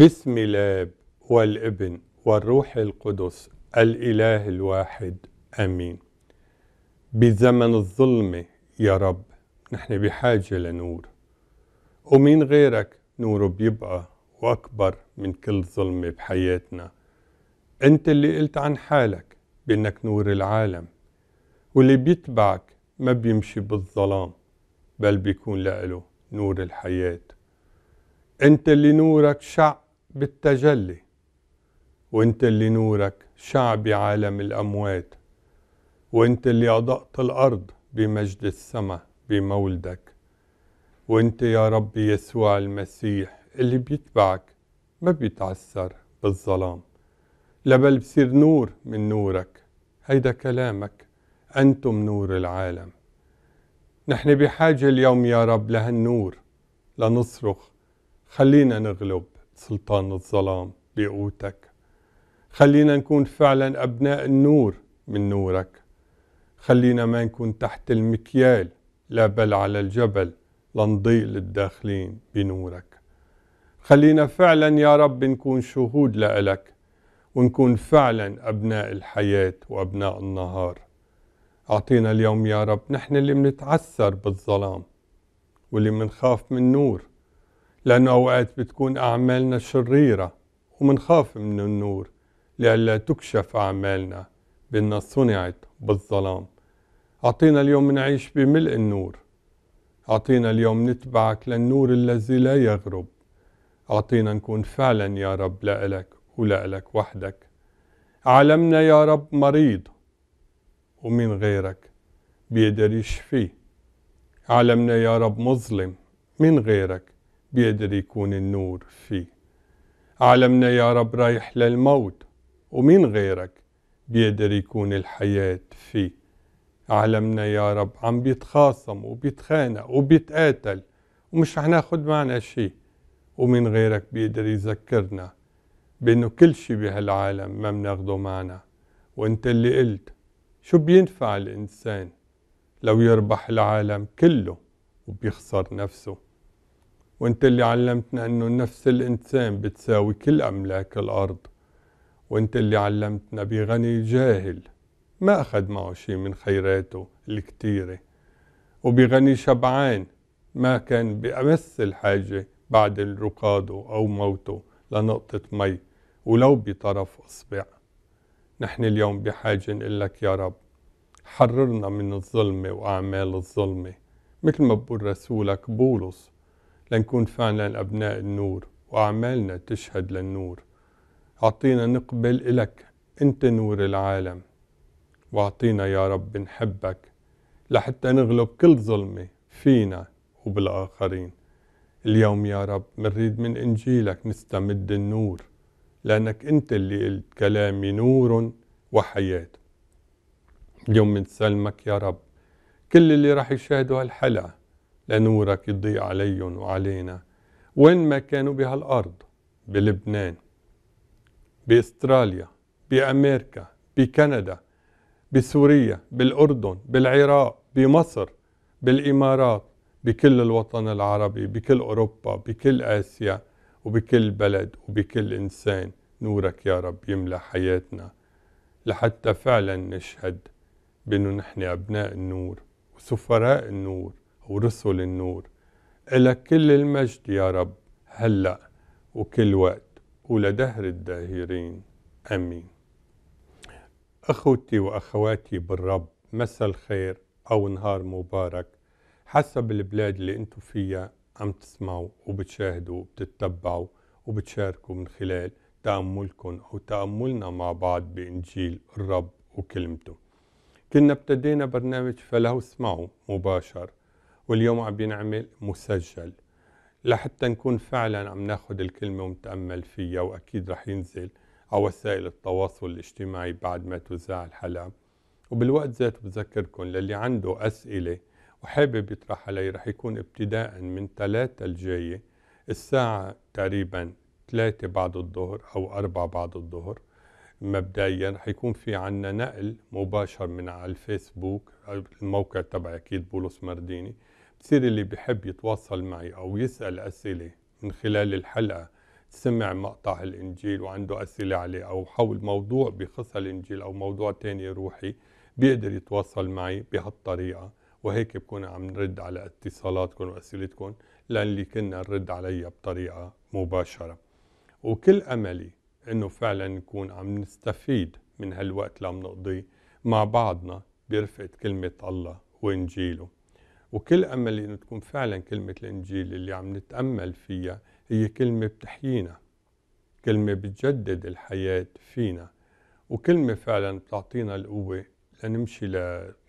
بسم الاب والابن والروح القدس الاله الواحد امين بزمن الظلمه يا رب نحن بحاجه لنور ومين غيرك نوره بيبقى واكبر من كل ظلمه بحياتنا انت اللي قلت عن حالك بانك نور العالم واللي بيتبعك ما بيمشي بالظلام بل بيكون لإله نور الحياه انت اللي نورك شع بالتجلي وانت اللي نورك شع بعالم الاموات وانت اللي اضاءت الارض بمجد السماء بمولدك وانت يا رب يسوع المسيح اللي بيتبعك ما بيتعثر بالظلام لا بل بصير نور من نورك هيدا كلامك أنتم نور العالم نحن بحاجة اليوم يا رب لهالنور لنصرخ خلينا نغلب سلطان الظلام بقوتك خلينا نكون فعلا أبناء النور من نورك خلينا ما نكون تحت المكيال لا بل على الجبل لنضيء للداخلين بنورك خلينا فعلا يا رب نكون شهود لإلك ونكون فعلا أبناء الحياة وأبناء النهار أعطينا اليوم يا رب نحن اللي منتعثر بالظلام واللي منخاف من نور لأنه أوقات بتكون أعمالنا شريرة ومنخاف من النور لئلا تكشف أعمالنا بأنها صنعت بالظلام أعطينا اليوم نعيش بملء النور أعطينا اليوم نتبعك للنور الذي لا يغرب أعطينا نكون فعلا يا رب لألك ولألك وحدك عالمنا يا رب مريض ومن غيرك بيقدر يشفيه عالمنا يا رب مظلم من غيرك بيقدر يكون النور فيه عالمنا يا رب رايح للموت ومين غيرك بيقدر يكون الحياة فيه عالمنا يا رب عم بيتخاصم وبيتخانق وبيتقاتل ومش رح ناخد معنا شيء ومين غيرك بيقدر يذكرنا بأنه كل شيء بهالعالم ما بناخده معنا وانت اللي قلت شو بينفع الإنسان لو يربح العالم كله وبيخسر نفسه وانت اللي علمتنا انه نفس الانسان بتساوي كل املاك الارض وانت اللي علمتنا بغني جاهل ما اخذ معه شيء من خيراته الكتيره وبغني شبعان ما كان بأمس الحاجة بعد رقاده أو موته لنقطة مي ولو بطرف إصبع نحن اليوم بحاجة نقول لك يا رب حررنا من الظلمة وأعمال الظلمة مثل ما بقول رسولك بولس لنكون فعلا أبناء النور وأعمالنا تشهد للنور أعطينا نقبل إلك أنت نور العالم وأعطينا يا رب نحبك لحتى نغلب كل ظلمة فينا وبالآخرين اليوم يا رب منريد من إنجيلك نستمد النور لأنك أنت اللي قلت كلامي نور وحياة اليوم منسلمك يا رب كل اللي راح يشاهدوا هالحلقة لنورك يضيء عليهم وعلينا وين ما كانوا بهالأرض بلبنان بأستراليا بأمريكا بكندا بسوريا بالأردن بالعراق بمصر بالإمارات بكل الوطن العربي بكل أوروبا بكل آسيا وبكل بلد وبكل إنسان نورك يا رب يملى حياتنا لحتى فعلا نشهد بأنه نحن أبناء النور وسفراء النور ورسل النور إلك كل المجد يا رب هلأ وكل وقت ولدهر الداهرين أمين أخوتي وأخواتي بالرب مساء الخير أو نهار مبارك حسب البلاد اللي أنتم فيها عم تسمعوا وبتشاهدوا وبتتبعوا وبتشاركوا من خلال تأملكم أو تأملنا مع بعض بإنجيل الرب وكلمته كنا ابتدينا برنامج فله اسمعوا مباشر واليوم عم بينعمل مسجل لحتى نكون فعلا عم ناخد الكلمة ونتأمل فيها وأكيد رح ينزل على وسائل التواصل الاجتماعي بعد ما توزع الحلقة وبالوقت ذاته بذكركم للي عنده أسئلة وحابب يطرح علي رح يكون ابتداء من ثلاثة الجاية الساعة تقريبا ثلاثة بعد الظهر أو أربعة بعد الظهر مبدئيا رح يكون في عنا نقل مباشر من على الفيسبوك الموقع تبع أكيد بولس مرديني كثير اللي بحب يتواصل معي أو يسأل أسئلة من خلال الحلقة سمع مقطع الإنجيل وعنده أسئلة عليه أو حول موضوع بخص الإنجيل أو موضوع تاني روحي بيقدر يتواصل معي بهالطريقة وهيك بكون عم نرد على اتصالاتكم وأسئلتكم للي كنا نرد عليها بطريقة مباشرة وكل أملي أنه فعلا نكون عم نستفيد من هالوقت اللي عم نقضيه مع بعضنا برفقة كلمة الله وإنجيله وكل أمل أنه تكون فعلا كلمة الإنجيل اللي عم نتأمل فيها هي كلمة بتحيينا كلمة بتجدد الحياة فينا وكلمة فعلا بتعطينا القوة لنمشي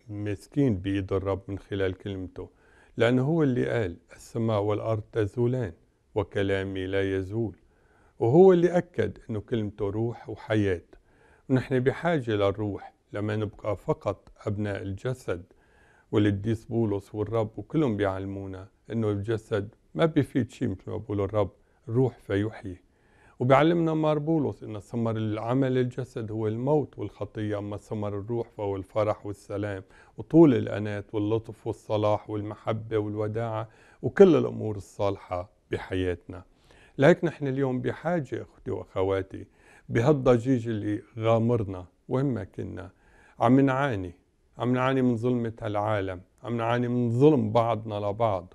لمسكين بإيد الرب من خلال كلمته لأنه هو اللي قال السماء والأرض تزولان وكلامي لا يزول وهو اللي أكد أنه كلمته روح وحياة ونحن بحاجة للروح لما نبقى فقط أبناء الجسد والقديس بولس والرب وكلهم بيعلمونا انه الجسد ما بيفيد شيء مثل ما بقول الرب الروح فيحيي وبيعلمنا مار بولس ان ثمر العمل الجسد هو الموت والخطيه اما ثمر الروح فهو الفرح والسلام وطول الاناه واللطف والصلاح والمحبه والوداعه وكل الامور الصالحه بحياتنا لهيك نحن اليوم بحاجه اخوتي واخواتي بهالضجيج اللي غامرنا وين ما كنا عم نعاني عم نعاني من ظلمة العالم عم نعاني من ظلم بعضنا لبعض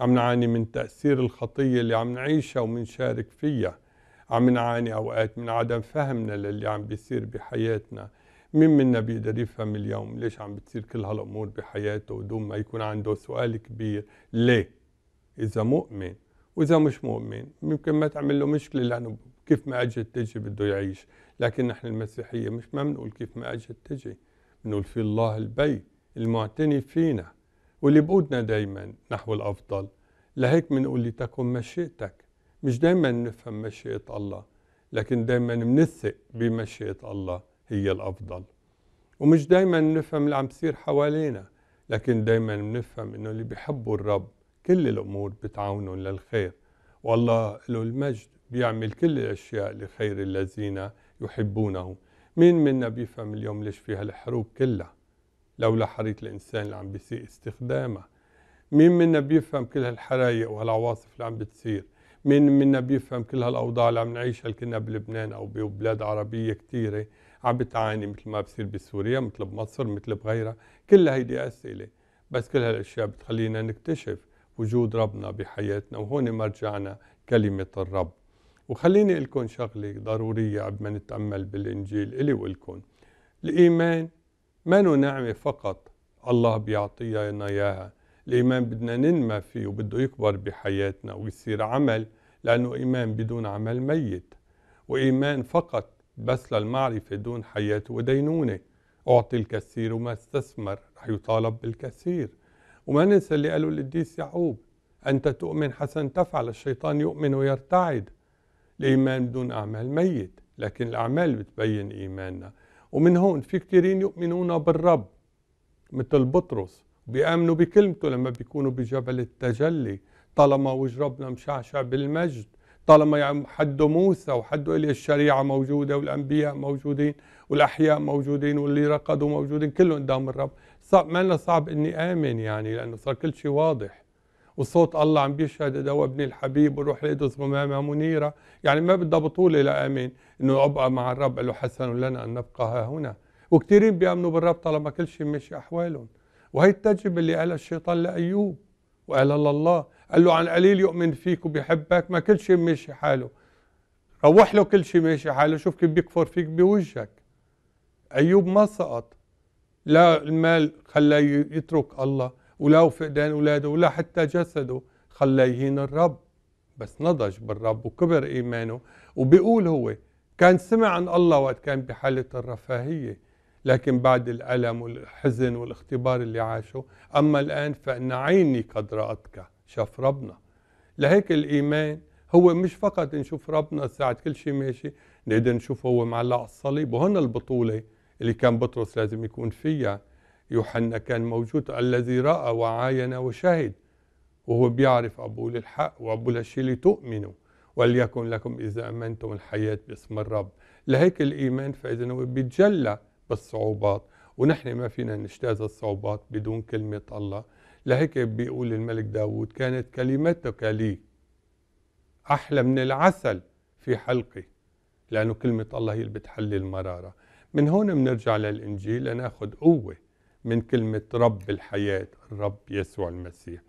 عم نعاني من تأثير الخطية اللي عم نعيشها ومنشارك فيها عم نعاني أوقات من عدم فهمنا للي عم بيصير بحياتنا مين منا بيقدر يفهم اليوم ليش عم بتصير كل هالأمور بحياته ودون ما يكون عنده سؤال كبير ليه إذا مؤمن وإذا مش مؤمن ممكن ما تعمل له مشكلة لأنه كيف ما أجت تجي بده يعيش لكن نحن المسيحية مش ما بنقول كيف ما أجت تجي نقول في الله البي المعتني فينا واللي بقودنا دايما نحو الأفضل لهيك بنقول لتكن مشيئتك مش دايما نفهم مشيئة الله لكن دايما بنثق بمشيئة الله هي الأفضل ومش دايما نفهم اللي عم بصير حوالينا لكن دايما بنفهم انه اللي بيحبوا الرب كل الامور بتعاونهم للخير والله له المجد بيعمل كل الاشياء لخير الذين يحبونه مين منا بيفهم اليوم ليش في هالحروب كلها لولا حرية الإنسان اللي عم بيسيء استخدامها مين منا بيفهم كل هالحرايق وهالعواصف اللي عم بتصير مين منا بيفهم كل هالأوضاع اللي عم نعيشها كنا بلبنان أو ببلاد عربية كثيرة عم بتعاني مثل ما بصير بسوريا مثل بمصر مثل بغيرها كل هيدي أسئلة بس كل هالأشياء بتخلينا نكتشف وجود ربنا بحياتنا وهون مرجعنا كلمة الرب وخليني لكم شغلة ضرورية قبل ما نتأمل بالإنجيل إلي ولكم الإيمان ما نعمة فقط الله بيعطينا إياها الإيمان بدنا ننمى فيه وبده يكبر بحياتنا ويصير عمل لأنه إيمان بدون عمل ميت وإيمان فقط بس للمعرفة دون حياة ودينونة أعطي الكثير وما استثمر رح يطالب بالكثير وما ننسى اللي قاله القديس يعقوب أنت تؤمن حسن تفعل الشيطان يؤمن ويرتعد الإيمان بدون أعمال ميت لكن الأعمال بتبين إيماننا ومن هون في كثيرين يؤمنون بالرب مثل بطرس بيآمنوا بكلمته لما بيكونوا بجبل التجلي طالما وجه ربنا مشعشع بالمجد طالما يعني حدوا موسى وحدوا إلي الشريعة موجودة والأنبياء موجودين والأحياء موجودين واللي رقدوا موجودين كلهم قدام الرب صعب ما صعب إني آمن يعني لأنه صار كل شيء واضح وصوت الله عم بيشهد ده ابني الحبيب وروح لقيته ثمامه منيره يعني ما بدها بطوله امين انه ابقى مع الرب قال له حسن لنا ان نبقى ها هنا وكثيرين بيامنوا بالرب طالما كل شيء ماشي احوالهم وهي التجربه اللي قالها الشيطان لايوب وقال لله قال له عن قليل يؤمن فيك وبيحبك ما كل شيء ماشي حاله روح له كل شيء ماشي حاله شوف كيف بيكفر فيك بوجهك ايوب ما سقط لا المال خلاه يترك الله ولا فقدان أولاده ولا حتى جسده خلاه يهين الرب بس نضج بالرب وكبر إيمانه وبيقول هو كان سمع عن الله وقت كان بحالة الرفاهية لكن بعد الألم والحزن والاختبار اللي عاشه أما الآن فإن عيني قد رأتك شاف ربنا لهيك الإيمان هو مش فقط نشوف ربنا ساعة كل شيء ماشي نقدر نشوفه هو معلق على الصليب وهنا البطولة اللي كان بطرس لازم يكون فيها يوحنا كان موجود الذي رأى وعاين وشهد وهو بيعرف أبوه للحق وأبوه للشيء اللي تؤمنوا وليكن لكم إذا أمنتم الحياة باسم الرب لهيك الإيمان فإذا هو بيتجلى بالصعوبات ونحن ما فينا نجتاز الصعوبات بدون كلمة الله لهيك بيقول الملك داود كانت كلمتك لي أحلى من العسل في حلقي لأنه كلمة الله هي اللي بتحل المرارة من هون بنرجع للإنجيل لناخذ قوة من كلمة رب الحياة الرب يسوع المسيح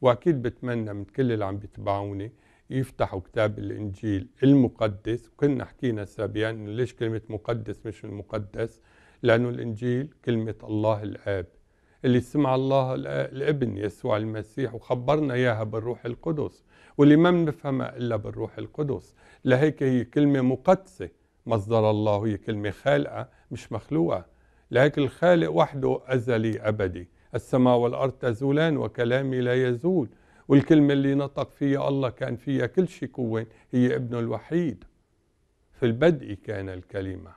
وأكيد بتمنى من كل اللي عم بيتبعوني يفتحوا كتاب الإنجيل المقدس وكنا حكينا سابقا إنه ليش كلمة مقدس مش المقدس لأنه الإنجيل كلمة الله الآب اللي سمع الله الابن يسوع المسيح وخبرنا اياها بالروح القدس واللي ما بنفهمها الا بالروح القدس لهيك هي كلمه مقدسه مصدر الله هي كلمه خالقه مش مخلوقه لكن الخالق وحده أزلي أبدي السماء والأرض تزولان وكلامي لا يزول والكلمة اللي نطق فيها الله كان فيها كل شيء قوة هي ابنه الوحيد في البدء كان الكلمة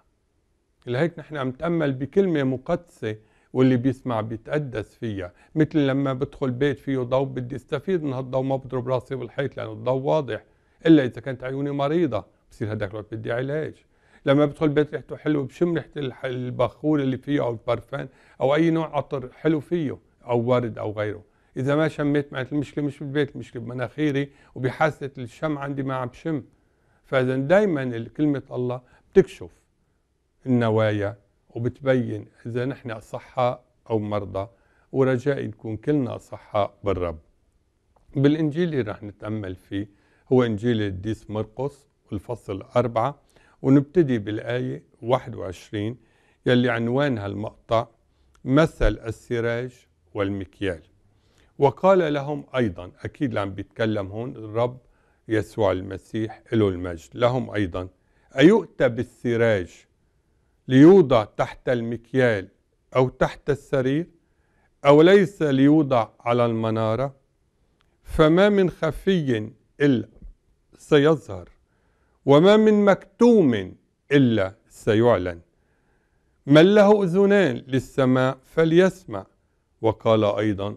لهيك نحن عم نتأمل بكلمة مقدسة واللي بيسمع بيتقدس فيها مثل لما بدخل بيت فيه ضوء بدي استفيد من هالضوء ما بضرب راسي بالحيط لأنه الضوء واضح إلا إذا كانت عيوني مريضة بصير هداك الوقت بدي علاج لما بدخل البيت ريحته حلوه بشم ريحه البخور اللي فيه او البرفان او اي نوع عطر حلو فيه او ورد او غيره اذا ما شميت معناته المشكله مش بالبيت المشكله بمناخيري وبحاسه الشم عندي ما عم بشم فاذا دائما كلمه الله بتكشف النوايا وبتبين اذا نحن اصحاء او مرضى ورجائي نكون كلنا اصحاء بالرب بالانجيل اللي رح نتامل فيه هو انجيل القديس مرقس الفصل أربعة ونبتدي بالآية 21 يلي عنوانها المقطع مثل السراج والمكيال وقال لهم أيضا أكيد لعم بيتكلم هون الرب يسوع المسيح له المجد لهم أيضا أيؤتى بالسراج ليوضع تحت المكيال أو تحت السرير أو ليس ليوضع على المنارة فما من خفي إلا سيظهر وما من مكتوم إلا سيعلن من له أذنان للسماع فليسمع وقال أيضا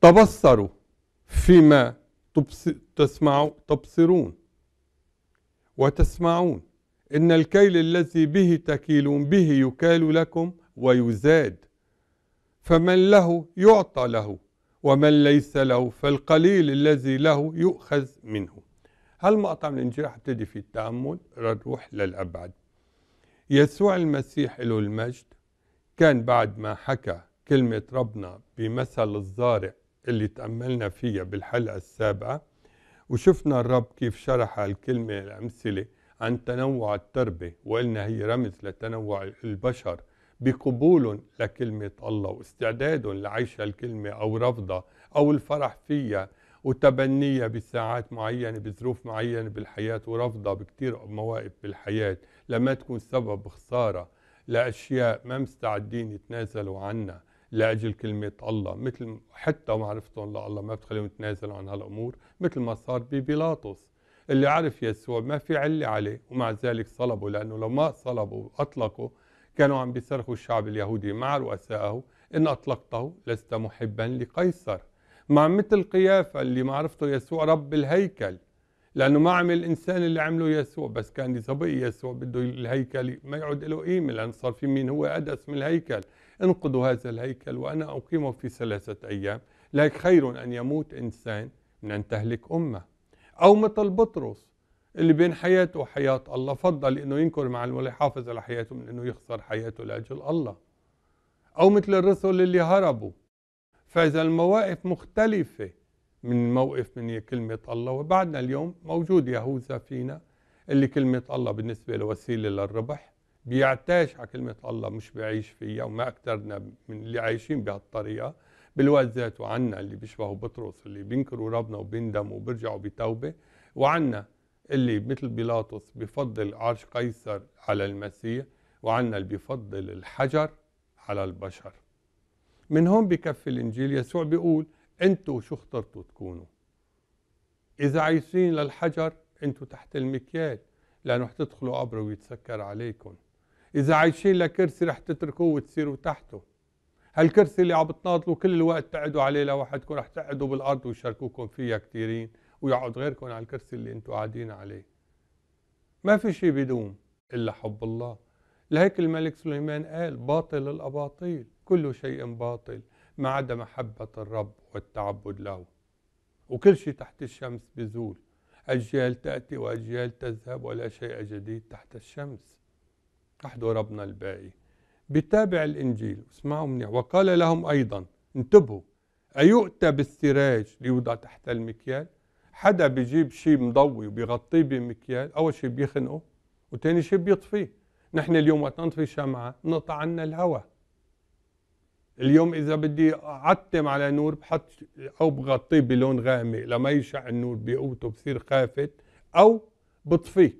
تبصروا فيما تسمع تبصرون وتسمعون إن الكيل الذي به تكيلون به يكال لكم ويزاد فمن له يعطى له ومن ليس له فالقليل الذي له يؤخذ منه هالمقطع من الإنجيل هبتدي فيه التأمل لنروح للأبعد يسوع المسيح له المجد كان بعد ما حكى كلمة ربنا بمثل الزارع اللي تأملنا فيها بالحلقة السابقة وشفنا الرب كيف شرح الكلمة الأمثلة عن تنوع التربة وقلنا هي رمز لتنوع البشر بقبول لكلمة الله واستعداد لعيش الكلمة أو رفضها أو الفرح فيها وتبنية بساعات معينة بظروف معينة بالحياة ورفضها بكتير مواقف بالحياة لما تكون سبب خسارة لأشياء ما مستعدين يتنازلوا عنها لأجل كلمة الله مثل حتى معرفتهم لله ما بتخليهم يتنازلوا عن هالأمور مثل ما صار ببيلاطس اللي عرف يسوع ما في علة عليه ومع ذلك صلبه لأنه لو ما صلبه وأطلقه كانوا عم بيصرخوا الشعب اليهودي مع رؤسائه إن أطلقته لست محبا لقيصر مع مثل قيافة اللي معرفته يسوع رب الهيكل لأنه ما عمل الإنسان اللي عمله يسوع بس كان يسوي يسوع بده الهيكل ما يعود له قيمة لأن صار في مين هو أدس من الهيكل انقضوا هذا الهيكل وأنا أقيمه في ثلاثة أيام لك خير أن يموت إنسان من أن تهلك أمة أو مثل بطرس اللي بين حياته وحياة الله فضل إنه ينكر مع ولا يحافظ على حياته من إنه يخسر حياته لأجل الله أو مثل الرسل اللي هربوا فإذا المواقف مختلفة من موقف من كلمة الله وبعدنا اليوم موجود يهوذا فينا اللي كلمة الله بالنسبة له وسيلة للربح بيعتاش على كلمة الله مش بيعيش فيها وما أكثرنا من اللي عايشين بهالطريقة بالوقت ذاته عنا اللي بيشبهوا بطرس اللي بينكروا ربنا وبيندموا وبيرجعوا بتوبة وعنا اللي مثل بيلاطس بفضل عرش قيصر على المسيح وعنا اللي بيفضل الحجر على البشر من هون بكفي الانجيل يسوع بيقول انتوا شو اخترتوا تكونوا اذا عايشين للحجر انتوا تحت المكيال لانه رح تدخلوا قبر ويتسكر عليكم اذا عايشين لكرسي رح تتركوه وتصيروا تحته هالكرسي اللي عم تناضلوا كل الوقت تقعدوا عليه لوحدكم رح تقعدوا بالارض ويشاركوكم فيها كثيرين ويقعد غيركم على الكرسي اللي انتوا قاعدين عليه ما في شيء بدوم الا حب الله لهيك الملك سليمان قال باطل الأباطيل كل شيء باطل ما عدا محبة الرب والتعبد له وكل شيء تحت الشمس بزول أجيال تأتي وأجيال تذهب ولا شيء جديد تحت الشمس أحضر ربنا الباقي بتابع الإنجيل اسمعوا منيح وقال لهم أيضا انتبهوا أيؤتى بالسراج ليوضع تحت المكيال حدا بيجيب شيء مضوي وبيغطيه بمكيال أول شيء بيخنقه وتاني شيء بيطفيه نحن اليوم وقت نطفي الشمعة نقطع عنا الهواء اليوم إذا بدي أعتم على نور بحط أو بغطيه بلون غامق لما يشع النور بقوته بصير خافت أو بطفيه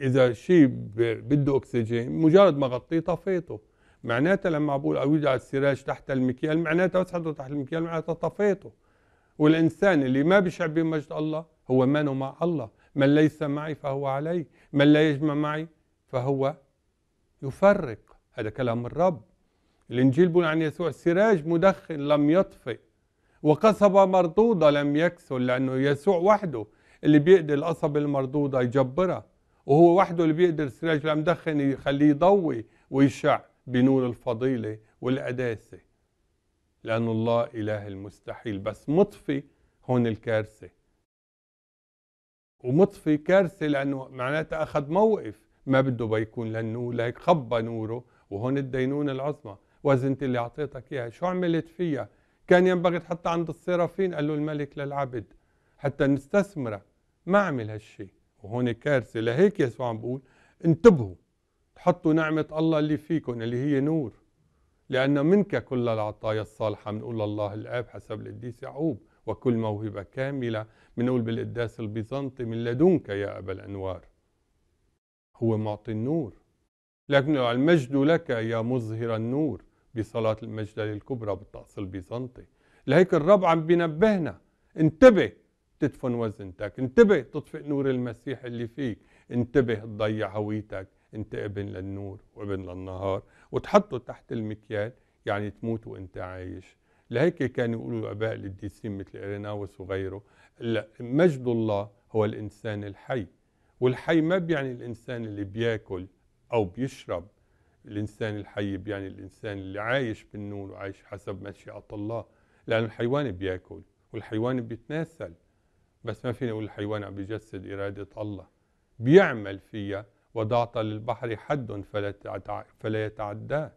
إذا شيء بده أكسجين مجرد ما غطيه طفيته معناتها لما بقول أوجع السراج تحت المكيال معناتها حطه تحت المكيال معناتها طفيته والإنسان اللي ما بشع بمجد الله هو منه مع الله من ليس معي فهو علي من لا يجمع معي فهو يفرق هذا كلام الرب الإنجيل بيقول عن يسوع سراج مدخن لم يطفئ وقصبة مردودة لم يكسل لأنه يسوع وحده اللي بيقدر القصبة المردودة يجبرها وهو وحده اللي بيقدر السراج المدخن يخليه يضوي ويشع بنور الفضيلة والقداسة لأن الله إله المستحيل بس مطفي هون الكارثة ومطفي كارثة لأنه معناتها أخذ موقف ما بده بيكون للنور لهيك خبى نوره وهون الدينونة العظمى وزنتي اللي أعطيتك إياها شو عملت فيها كان ينبغي تحطها عند الصرافين قال له الملك للعبد حتى نستثمرك ما عمل هالشيء وهون كارثة لهيك يسوع عم بقول انتبهوا تحطوا نعمة الله اللي فيكم اللي هي نور لأن منك كل العطايا الصالحة بنقول الله الآب حسب القديس يعقوب وكل موهبة كاملة بنقول بالقداس البيزنطي من لدنك يا أبا الأنوار هو معطي النور لكن المجد لك يا مظهر النور بصلاة المجد الكبرى بالطقس البيزنطي لهيك الرب عم بينبهنا انتبه تدفن وزنتك انتبه تطفئ نور المسيح اللي فيك انتبه تضيع هويتك انت ابن للنور وابن للنهار وتحطه تحت المكيال يعني تموت وانت عايش لهيك كانوا يقولوا الاباء القديسين مثل اريناوس وغيره مجد الله هو الانسان الحي والحي ما بيعني الإنسان اللي بياكل أو بيشرب الإنسان الحي بيعني الإنسان اللي عايش بالنور وعايش حسب مشيئة الله لأن الحيوان بياكل والحيوان بيتناسل بس ما فينا نقول الحيوان عم بيجسد إرادة الله بيعمل فيها وضعت للبحر حد فلا فلا يتعداه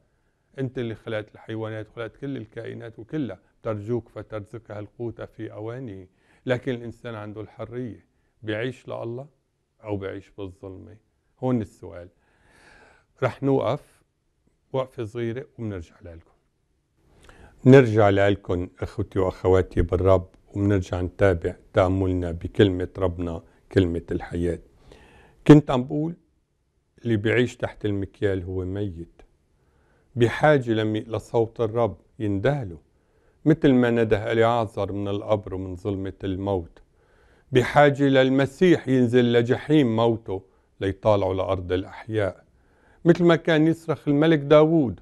أنت اللي خلقت الحيوانات وخلقت كل الكائنات وكلها ترجوك فترزقها القوت في أوانه لكن الإنسان عنده الحرية بيعيش لله أو بعيش بالظلمة هون السؤال رح نوقف وقفة صغيرة وبنرجع لكم بنرجع لكم أخوتي وأخواتي بالرب وبنرجع نتابع تأملنا بكلمة ربنا كلمة الحياة كنت عم بقول اللي بيعيش تحت المكيال هو ميت بحاجة لصوت الرب يندهله مثل ما نده إليعازر من القبر ومن ظلمة الموت بحاجة للمسيح ينزل لجحيم موته ليطالعوا لأرض الأحياء مثل ما كان يصرخ الملك داوود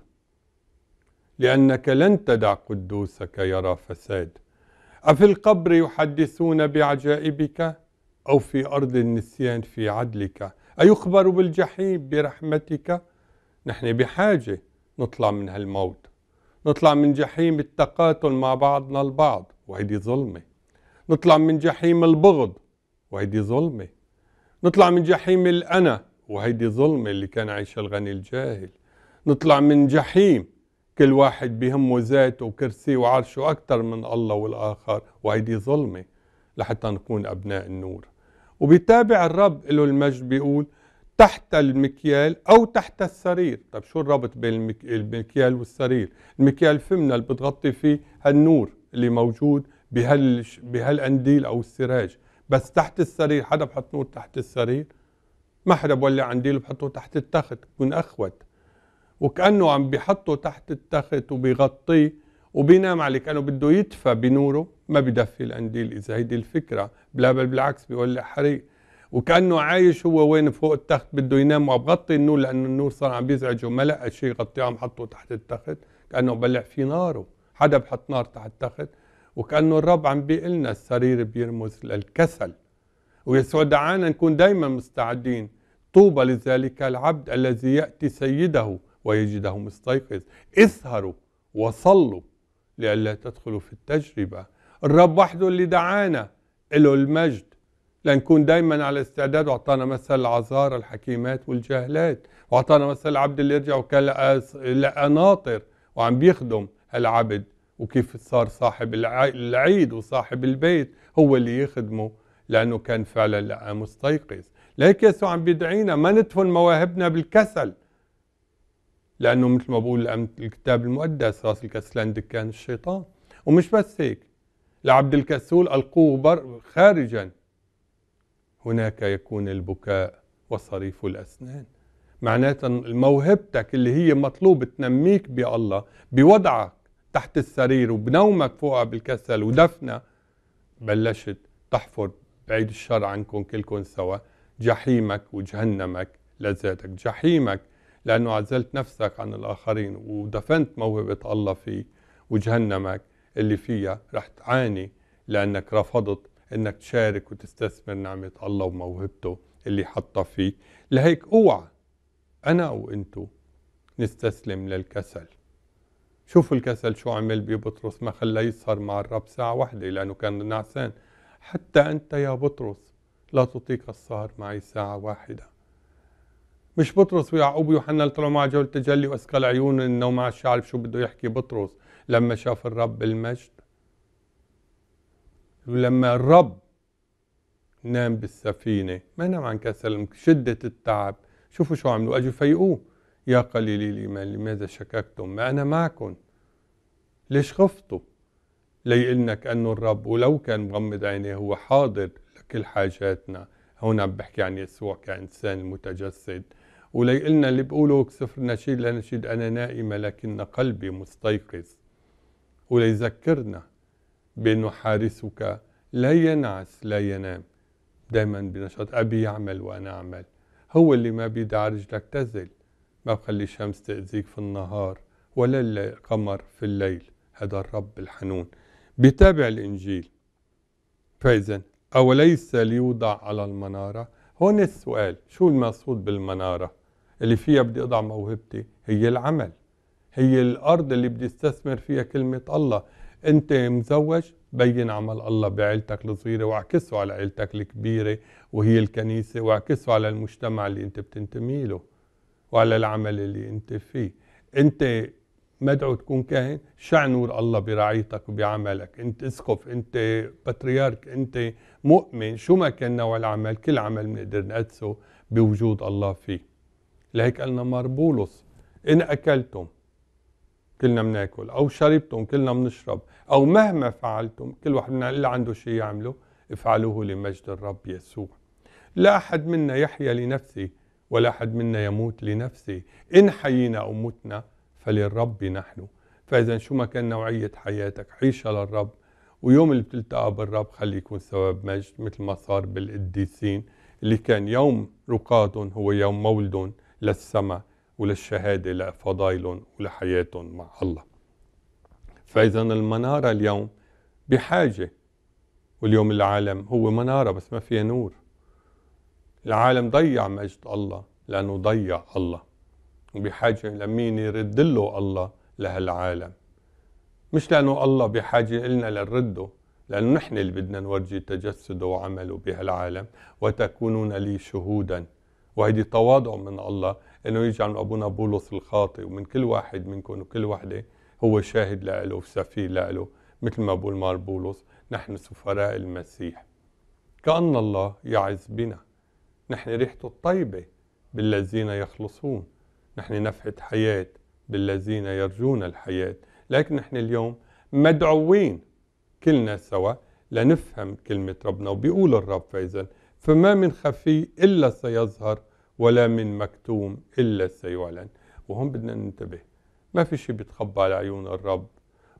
لأنك لن تدع قدوسك يرى فساد أفي القبر يحدثون بعجائبك أو في أرض النسيان في عدلك أيخبر بالجحيم برحمتك نحن بحاجة نطلع من هالموت نطلع من جحيم التقاتل مع بعضنا البعض وهيدي ظلمه نطلع من جحيم البغض وهيدي ظلمة نطلع من جحيم الأنا وهيدي ظلمة اللي كان عايشها الغني الجاهل نطلع من جحيم كل واحد بهمه ذاته وكرسيه وعرشه أكثر من الله والآخر وهيدي ظلمة لحتى نكون أبناء النور وبيتابع الرب له المجد بيقول تحت المكيال أو تحت السرير طب شو الربط بين المكيال والسرير المكيال فمنا اللي بتغطي فيه هالنور اللي موجود بهال بهالقنديل او السراج بس تحت السرير حدا بحط نور تحت السرير ما حدا بولع عنديل بحطه تحت التخت بكون اخوت وكانه عم بحطه تحت التخت وبيغطيه وبينام عليه كانه بده يدفى بنوره ما بدفي القنديل اذا هيدي الفكره بلا بل بالعكس بيولع حريق وكانه عايش هو وين فوق التخت بده ينام وعم بغطي النور لانه النور صار عم بيزعجه ما لقى شيء يغطيه عم حطه تحت التخت كانه بلع فيه ناره حدا بحط نار تحت التخت وكأنه الرب عم بيقلنا السرير بيرمز للكسل ويسوع دعانا نكون دايما مستعدين طوبى لذلك العبد الذي يأتي سيده ويجده مستيقظ اسهروا وصلوا لئلا تدخلوا في التجربة الرب وحده اللي دعانا له المجد لنكون دايما على استعداد واعطانا مثل العذارى الحكيمات والجاهلات واعطانا مثل العبد اللي يرجع وكان لقى ناطر وعم بيخدم العبد وكيف صار صاحب العيد وصاحب البيت هو اللي يخدمه لأنه كان فعلا مستيقظ لهيك يسوع عم بيدعينا ما ندفن مواهبنا بالكسل لأنه مثل ما بقول الكتاب المقدس راس الكسلان دكان الشيطان ومش بس هيك لعبد الكسول ألقوه بر خارجا هناك يكون البكاء وصريف الأسنان معناتها موهبتك اللي هي مطلوب تنميك بالله بوضعك تحت السرير وبنومك فوقها بالكسل ودفنة بلشت تحفر بعيد الشر عنكم كلكم سوا جحيمك وجهنمك لذاتك جحيمك لأنه عزلت نفسك عن الآخرين ودفنت موهبة الله فيك وجهنمك اللي فيها رح تعاني لأنك رفضت أنك تشارك وتستثمر نعمة الله وموهبته اللي حطها فيك لهيك اوعى أنا وأنتو نستسلم للكسل شوفوا الكسل شو عمل ببطرس ما خلاه يسهر مع الرب ساعة واحدة لأنه كان نعسان حتى أنت يا بطرس لا تطيق السهر معي ساعة واحدة مش بطرس ويعقوب ويوحنا اللي طلعوا مع جو التجلي واسقى العيون انه مع الشعب شو بده يحكي بطرس لما شاف الرب المجد ولما الرب نام بالسفينة ما نام عن كسل شدة التعب شوفوا شو عملوا اجوا فيقوه يا قليلي الإيمان لماذا شككتم ما أنا معكم ليش خفتوا ليقلنك أنه الرب ولو كان مغمض عينيه هو حاضر لكل حاجاتنا هون عم بحكي عن يسوع كإنسان متجسد وليقلنا اللي بقوله سفر نشيد لا نشيد أنا نائمة لكن قلبي مستيقظ وليذكرنا بأنه حارسك لا ينعس لا ينام دايما بنشاط أبي يعمل وأنا أعمل هو اللي ما بيدع رجلك تزل ما بخلي الشمس تأذيك في النهار ولا القمر في الليل هذا الرب الحنون بيتابع الإنجيل فإذا أوليس ليوضع على المنارة هون السؤال شو المقصود بالمنارة اللي فيها بدي أضع موهبتي هي العمل هي الأرض اللي بدي استثمر فيها كلمة الله أنت مزوج بين عمل الله بعيلتك الصغيرة واعكسه على عيلتك الكبيرة وهي الكنيسة واعكسه على المجتمع اللي أنت بتنتمي له وعلى العمل اللي انت فيه انت مدعو تكون كاهن شع نور الله برعيتك وبعملك انت اسقف انت بطريرك انت مؤمن شو ما كان نوع العمل كل عمل بنقدر نقدسه بوجود الله فيه لهيك قالنا مار بولس ان اكلتم كلنا بناكل او شربتم كلنا بنشرب او مهما فعلتم كل واحد منا اللي عنده شيء يعمله افعلوه لمجد الرب يسوع لا احد منا يحيا لنفسه ولا أحد منا يموت لنفسه إن حيينا أو متنا فللرب نحن فإذا شو ما كان نوعية حياتك عيشها للرب ويوم اللي بتلتقى بالرب خلي يكون ثواب مجد مثل ما صار بالقديسين اللي كان يوم رقادهم هو يوم مولدهم للسماء وللشهادة لفضائلهم ولحياتهم مع الله فإذا المنارة اليوم بحاجة واليوم العالم هو منارة بس ما فيها نور العالم ضيع مجد الله لأنه ضيع الله وبحاجة لمين يرد له الله لهالعالم مش لأنه الله بحاجة إلنا لنرده لأنه نحن اللي بدنا نورجي تجسده وعمله بهالعالم وتكونون لي شهودا وهيدي تواضع من الله انه يجعل من ابونا بولس الخاطي ومن كل واحد منكم وكل وحده هو شاهد لإله وسفير لإله مثل ما بقول مار بولس نحن سفراء المسيح كأن الله يعز بنا نحن ريحته الطيبة بالذين يخلصون نحن نفحة حياة بالذين يرجون الحياة لكن نحن اليوم مدعوين كلنا سوا لنفهم كلمة ربنا وبيقول الرب فإذا فما من خفي إلا سيظهر ولا من مكتوم إلا سيعلن وهم بدنا ننتبه ما في شيء بيتخبى على عيون الرب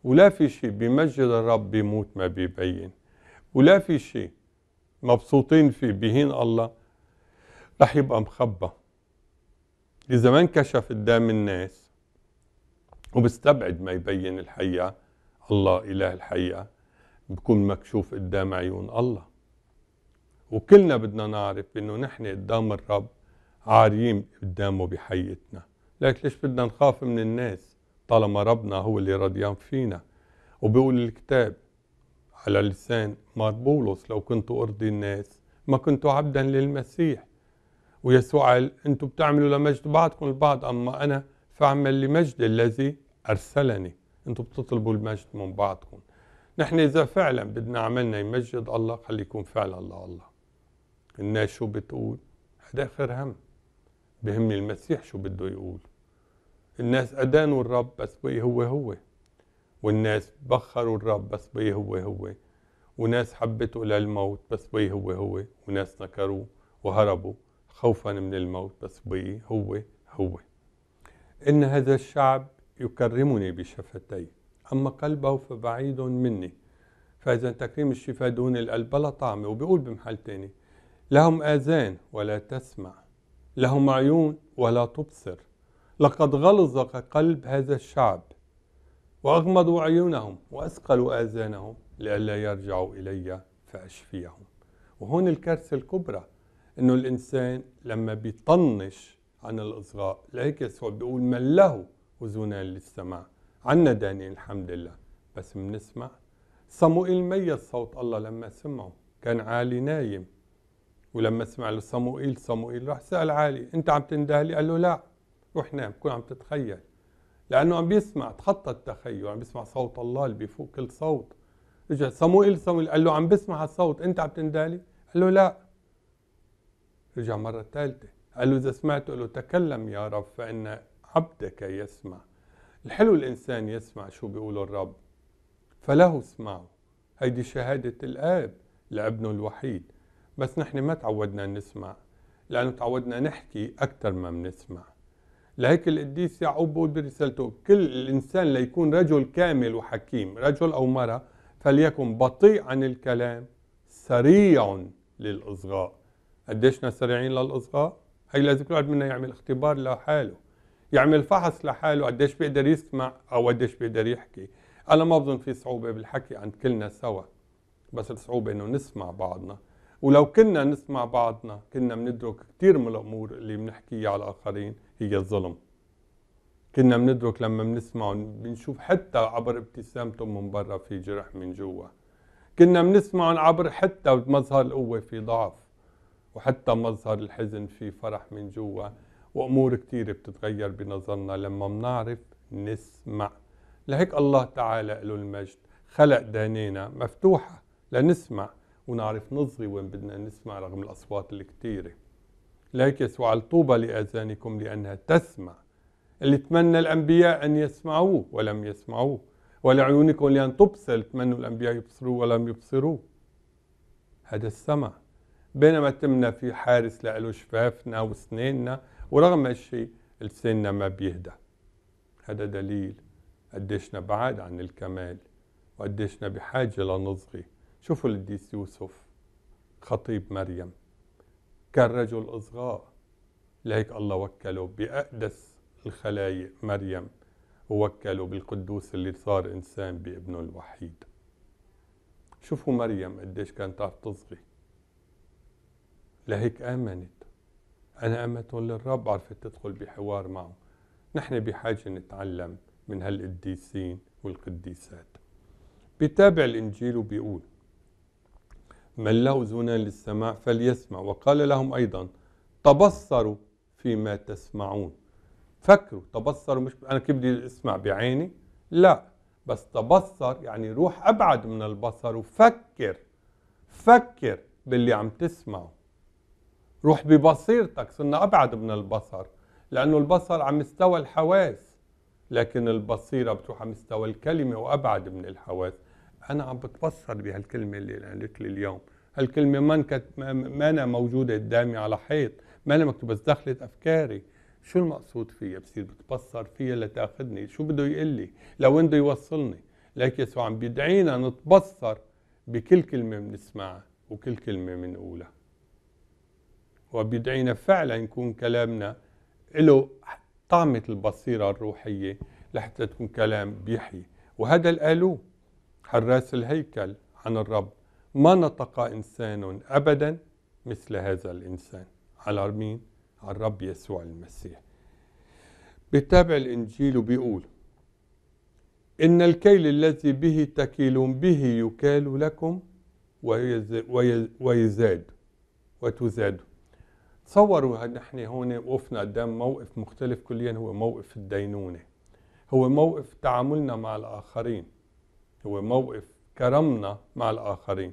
ولا في شيء بيمجد الرب بيموت ما بيبين ولا في شيء مبسوطين فيه بيهين الله راح يبقى مخبى إذا ما انكشف قدام الناس وبستبعد ما يبين الحقيقة الله إله الحقيقة بكون مكشوف قدام عيون الله وكلنا بدنا نعرف إنه نحن قدام الرب عاريين قدامه بحياتنا لكن ليش بدنا نخاف من الناس طالما ربنا هو اللي رضيان فينا وبيقول الكتاب على لسان مار بولس لو كنت أرضي الناس ما كنت عبدا للمسيح ويسوع قال انتم بتعملوا لمجد بعضكم البعض اما انا فاعمل لمجد الذي ارسلني انتم بتطلبوا المجد من بعضكم نحن اذا فعلا بدنا عملنا يمجد الله خلي يكون فعلا الله الله الناس شو بتقول هذا اخر هم بهمني المسيح شو بده يقول الناس أدانوا الرب بس بقي هو هو والناس بخروا الرب بس بقي هو هو وناس حبته للموت بس بقي هو هو وناس نكروه وهربوا خوفا من الموت بس بي هو هو إن هذا الشعب يكرمني بشفتي أما قلبه فبعيد مني فإذا تكريم الشفاء دون القلب بلا طعمة وبيقول بمحل تاني لهم آذان ولا تسمع لهم عيون ولا تبصر لقد غلظ قلب هذا الشعب وأغمضوا عيونهم وأثقلوا آذانهم لئلا يرجعوا إلي فأشفيهم وهون الكارثة الكبرى انه الانسان لما بيطنش عن الاصغاء لهيك يسوع بيقول من له اذنان للسماع عنا دانيين الحمد لله بس بنسمع صموئيل ميز صوت الله لما سمعه كان عالي نايم ولما سمع له صموئيل صموئيل راح سأل عالي انت عم لي قال له لا روح نام كون عم تتخيل لأنه عم بيسمع تخطى التخيل عم بيسمع صوت الله اللي بيفوق كل صوت اجى صموئيل صموئيل قال له عم بسمع هالصوت انت عم لي قال له لا رجع مرة ثالثة قال له إذا سمعت له تكلم يا رب فإن عبدك يسمع الحلو الإنسان يسمع شو بيقوله الرب فله اسمعوا هيدي شهادة الآب لابنه الوحيد بس نحن ما تعودنا نسمع لأنه تعودنا نحكي أكثر ما بنسمع لهيك القديس يعقوب بقول برسالته كل الإنسان ليكون رجل كامل وحكيم رجل أو مرأة فليكن بطيء عن الكلام سريع للإصغاء قديش ناس سريعين للاصغاء هي لازم كل واحد منا يعمل اختبار لحاله يعمل فحص لحاله قديش بيقدر يسمع او قديش بيقدر يحكي انا ما بظن في صعوبه بالحكي عند كلنا سوا بس الصعوبه انه نسمع بعضنا ولو كنا نسمع بعضنا كنا بندرك كثير من الامور اللي بنحكيها على الاخرين هي الظلم كنا بندرك لما بنسمع بنشوف حتى عبر ابتسامتهم من برا في جرح من جوا كنا بنسمع عبر حتى مظهر القوة في ضعف وحتى مظهر الحزن في فرح من جوا وأمور كثيره بتتغير بنظرنا لما بنعرف نسمع لهيك الله تعالى له المجد خلق دانينا مفتوحة لنسمع ونعرف نصغي وين بدنا نسمع رغم الأصوات الكثيره لهيك يسوع الطوبى لآذانكم لأنها تسمع اللي تمنى الأنبياء أن يسمعوه ولم يسمعوه ولعيونكم لأن تبصر تمنوا الأنبياء يبصروا ولم يبصروه هذا السمع بينما تمنا في حارس لإله شفافنا وسنيننا ورغم هالشيء لساننا ما بيهدى هذا دليل قديشنا بعاد عن الكمال وقديشنا بحاجة لنصغي شوفوا القديس يوسف خطيب مريم كان رجل أصغاء لهيك الله وكله بأقدس الخلايق مريم ووكله بالقدوس اللي صار إنسان بابنه الوحيد شوفوا مريم قديش كانت تعرف تصغي لهيك آمنت أنا أمة للرب عرفت تدخل بحوار معه نحن بحاجة نتعلم من هالقديسين والقديسات بتابع الإنجيل وبيقول من له أذنان للسماع فليسمع وقال لهم أيضا تبصروا فيما تسمعون فكروا تبصروا مش أنا كيف بدي أسمع بعيني لا بس تبصر يعني روح أبعد من البصر وفكر فكر باللي عم تسمعه روح ببصيرتك صرنا أبعد من البصر لأنه البصر على مستوى الحواس لكن البصيرة بتروح على مستوى الكلمة وأبعد من الحواس أنا عم بتبصر بهالكلمة اللي قالت لي اليوم هالكلمة ما كانت ما أنا موجودة قدامي على حيط ما أنا مكتوبة بس دخلت أفكاري شو المقصود فيها بصير بتبصر فيها لتاخذني شو بده يقول لي لوين بده يوصلني لك يسوع عم بيدعينا نتبصر بكل كلمة بنسمعها وكل كلمة بنقولها وبيدعينا فعلا يكون كلامنا له طعمة البصيرة الروحية لحتى تكون كلام بيحيي وهذا الألو حراس الهيكل عن الرب ما نطق إنسان أبدا مثل هذا الإنسان على مين؟ على الرب يسوع المسيح بتابع الإنجيل وبيقول إن الكيل الذي به تكيلون به يكال لكم ويزاد وتزاد تصوروا نحن هون وقفنا قدام موقف مختلف كليا هو موقف الدينونة هو موقف تعاملنا مع الآخرين هو موقف كرمنا مع الآخرين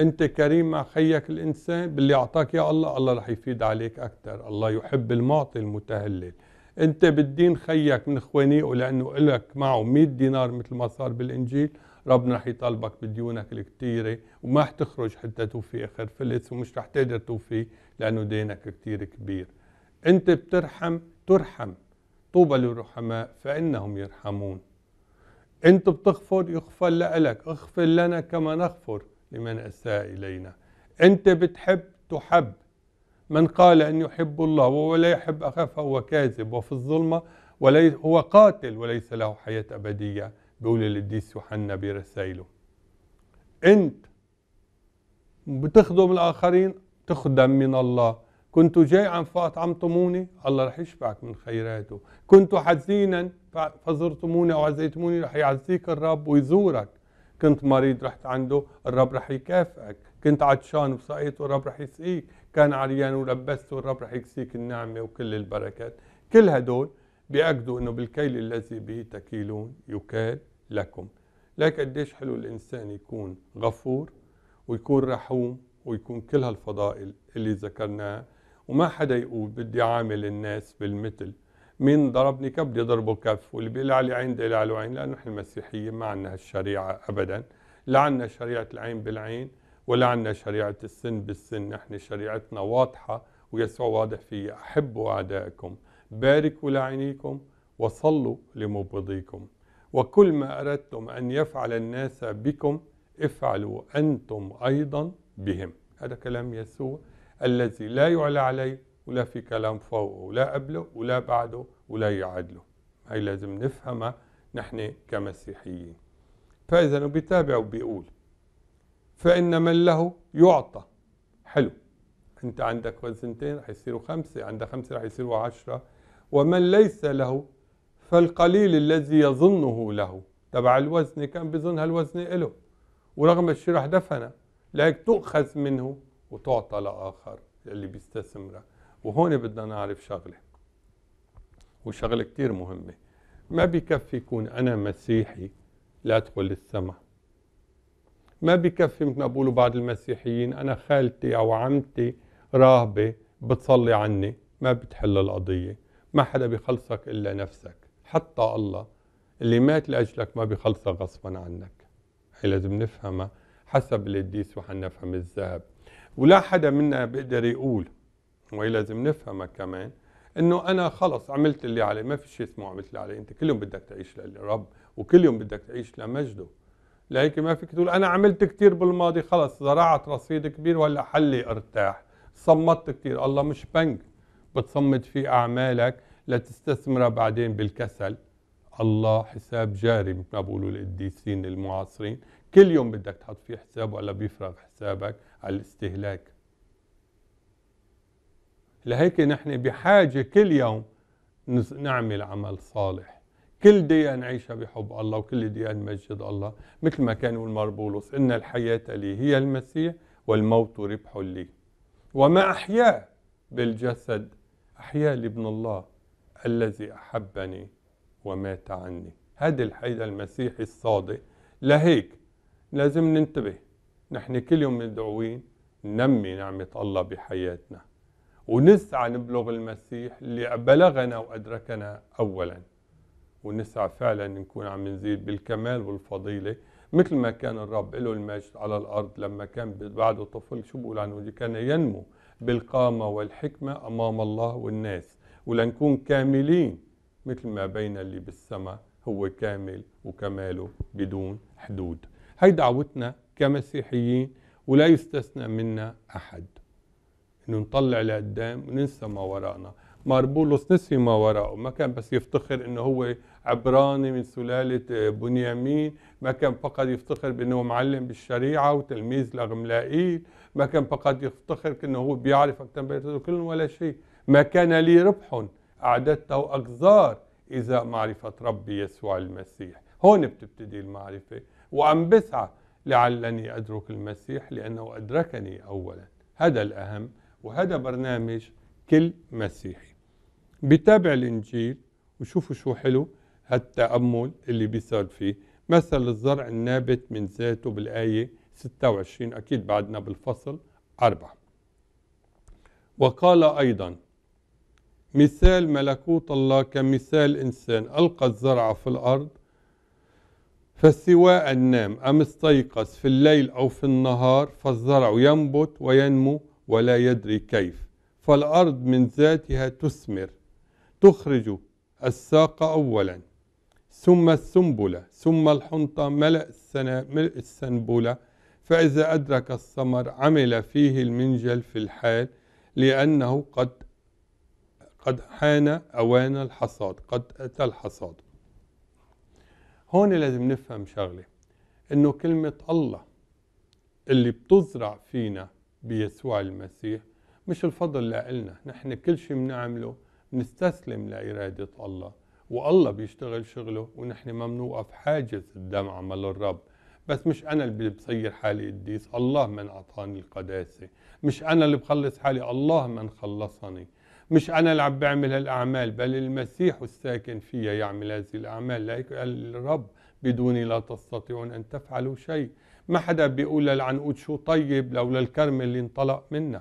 أنت كريم مع خيك الإنسان باللي أعطاك يا الله الله رح يفيد عليك أكثر الله يحب المعطي المتهلل أنت بالدين خيك من اخواني لأنه إلك معه 100 دينار مثل ما صار بالإنجيل ربنا رح يطالبك بديونك الكتيرة وما رح تخرج حتى توفي آخر فلس ومش رح تقدر توفي لأنه دينك كتير كبير أنت بترحم ترحم طوبى للرحماء فإنهم يرحمون أنت بتغفر يغفر لك اغفر لنا كما نغفر لمن أساء إلينا أنت بتحب تحب من قال أن يحب الله وهو لا يحب أخاه فهو كاذب وفي الظلمة وليس هو قاتل وليس له حياة أبدية بيقول القديس يوحنا برسائله أنت بتخدم الآخرين تخدم من الله كنت جائعا فأطعمتموني الله رح يشبعك من خيراته كنت حزينا فزرتموني أو عزيتموني رح يعزيك الرب ويزورك كنت مريض رحت عنده الرب رح يكافئك كنت عطشان وسقيت والرب رح يسقيك كان عريان ولبسته والرب رح يكسيك النعمة وكل البركات كل هدول بيأكدوا أنه بالكيل الذي به تكيلون يكال لكم لك قديش حلو الإنسان يكون غفور ويكون رحوم ويكون كل هالفضائل اللي ذكرناها وما حدا يقول بدي عامل الناس بالمثل مين ضربني كف بدي اضربه كف واللي بيقول علي عين بدي له عين لانه نحن المسيحيين ما عندنا هالشريعه ابدا لا عندنا شريعه العين بالعين ولا عندنا شريعه السن بالسن نحن شريعتنا واضحه ويسوع واضح فيها احبوا اعدائكم باركوا لعينيكم وصلوا لمبغضيكم وكل ما اردتم ان يفعل الناس بكم افعلوا انتم ايضا بهم هذا كلام يسوع الذي لا يعلى عليه ولا في كلام فوقه ولا قبله ولا بعده ولا يعدله هاي لازم نفهمها نحن كمسيحيين فإذا بيتابع وبيقول فإن من له يعطى حلو أنت عندك وزنتين رح يصيروا خمسة عندك خمسة رح يصيروا عشرة ومن ليس له فالقليل الذي يظنه له تبع الوزن كان بظن هالوزن إله ورغم الشي رح دفنه لكن تؤخذ منه وتعطى لآخر اللي بيستثمرها وهون بدنا نعرف شغلة وشغلة كتير مهمة ما بكفي يكون أنا مسيحي لا أدخل السماء ما بكفي مثل ما بقولوا بعض المسيحيين أنا خالتي أو عمتي راهبة بتصلي عني ما بتحل القضية ما حدا بيخلصك إلا نفسك حتى الله اللي مات لأجلك ما بيخلصك غصبا عنك هي لازم نفهمها حسب اللي تديسه حنفهم الذهب ولا حدا منا بيقدر يقول وهي لازم نفهمها كمان انه انا خلص عملت اللي علي ما في شيء اسمه عملت اللي علي انت كل يوم بدك تعيش للرب وكل يوم بدك تعيش لمجده لهيك ما فيك تقول انا عملت كثير بالماضي خلص زرعت رصيد كبير ولا حلي ارتاح صمتت كثير الله مش بنك بتصمد في اعمالك لتستثمر بعدين بالكسل الله حساب جاري مثل ما بيقولوا القديسين المعاصرين كل يوم بدك تحط فيه حساب ولا بيفرغ حسابك على الاستهلاك لهيك نحن بحاجة كل يوم نعمل عمل صالح كل دقيقة نعيشها بحب الله وكل دقيقة نمجد الله مثل ما كان يقول مار بولس إن الحياة لي هي المسيح والموت ربح لي وما أحياه بالجسد أحياه لابن الله الذي أحبني ومات عني هذا الحياة المسيحي الصادق لهيك لازم ننتبه نحن كل يوم مدعوين ننمي نعمة الله بحياتنا ونسعى نبلغ المسيح اللي بلغنا وأدركنا أولا ونسعى فعلا نكون عم نزيد بالكمال والفضيلة مثل ما كان الرب له المجد على الأرض لما كان بعده طفل شو بقول عنه كان ينمو بالقامة والحكمة أمام الله والناس ولنكون كاملين مثل ما بين اللي بالسماء هو كامل وكماله بدون حدود هي دعوتنا كمسيحيين ولا يستثنى منا أحد انه نطلع لقدام وننسى ما ورانا مار بولس نسي ما وراءه ما كان بس يفتخر انه هو عبراني من سلالة آه، بنيامين ما كان فقط يفتخر بانه معلم بالشريعة وتلميذ لغملائيل ما كان فقط يفتخر انه هو بيعرف اكتب كل ولا شيء ما كان لي ربح اعددته اقذار اذا معرفة ربي يسوع المسيح هون بتبتدي المعرفة وأنبثع لعلني أدرك المسيح لأنه أدركني أولا هذا الأهم وهذا برنامج كل مسيحي بتابع الإنجيل وشوفوا شو حلو هالتأمل اللي بيصير فيه مثل الزرع النابت من ذاته بالآية 26 أكيد بعدنا بالفصل 4 وقال أيضا مثال ملكوت الله كمثال إنسان ألقى الزرع في الأرض فسواء نام أم استيقظ في الليل أو في النهار فالزرع ينبت وينمو ولا يدري كيف فالأرض من ذاتها تثمر تخرج الساق أولا ثم السنبلة ثم الحنطة ملأ السنبلة فإذا أدرك الثمر عمل فيه المنجل في الحال لأنه قد قد حان أوان الحصاد قد أتى الحصاد هون لازم نفهم شغلة إنه كلمة الله اللي بتزرع فينا بيسوع المسيح مش الفضل لإلنا نحن كل شيء بنعمله بنستسلم لإرادة الله والله بيشتغل شغله ونحن ما بنوقف حاجز قدام عمل الرب بس مش أنا اللي بصير حالي قديس الله من أعطاني القداسة مش أنا اللي بخلص حالي الله من خلصني مش أنا اللي عم بعمل هالأعمال بل المسيح الساكن فيا يعمل هذه الأعمال لا الرب بدوني لا تستطيعون أن تفعلوا شيء ما حدا بيقول للعنقود شو طيب لولا الكرم اللي انطلق منه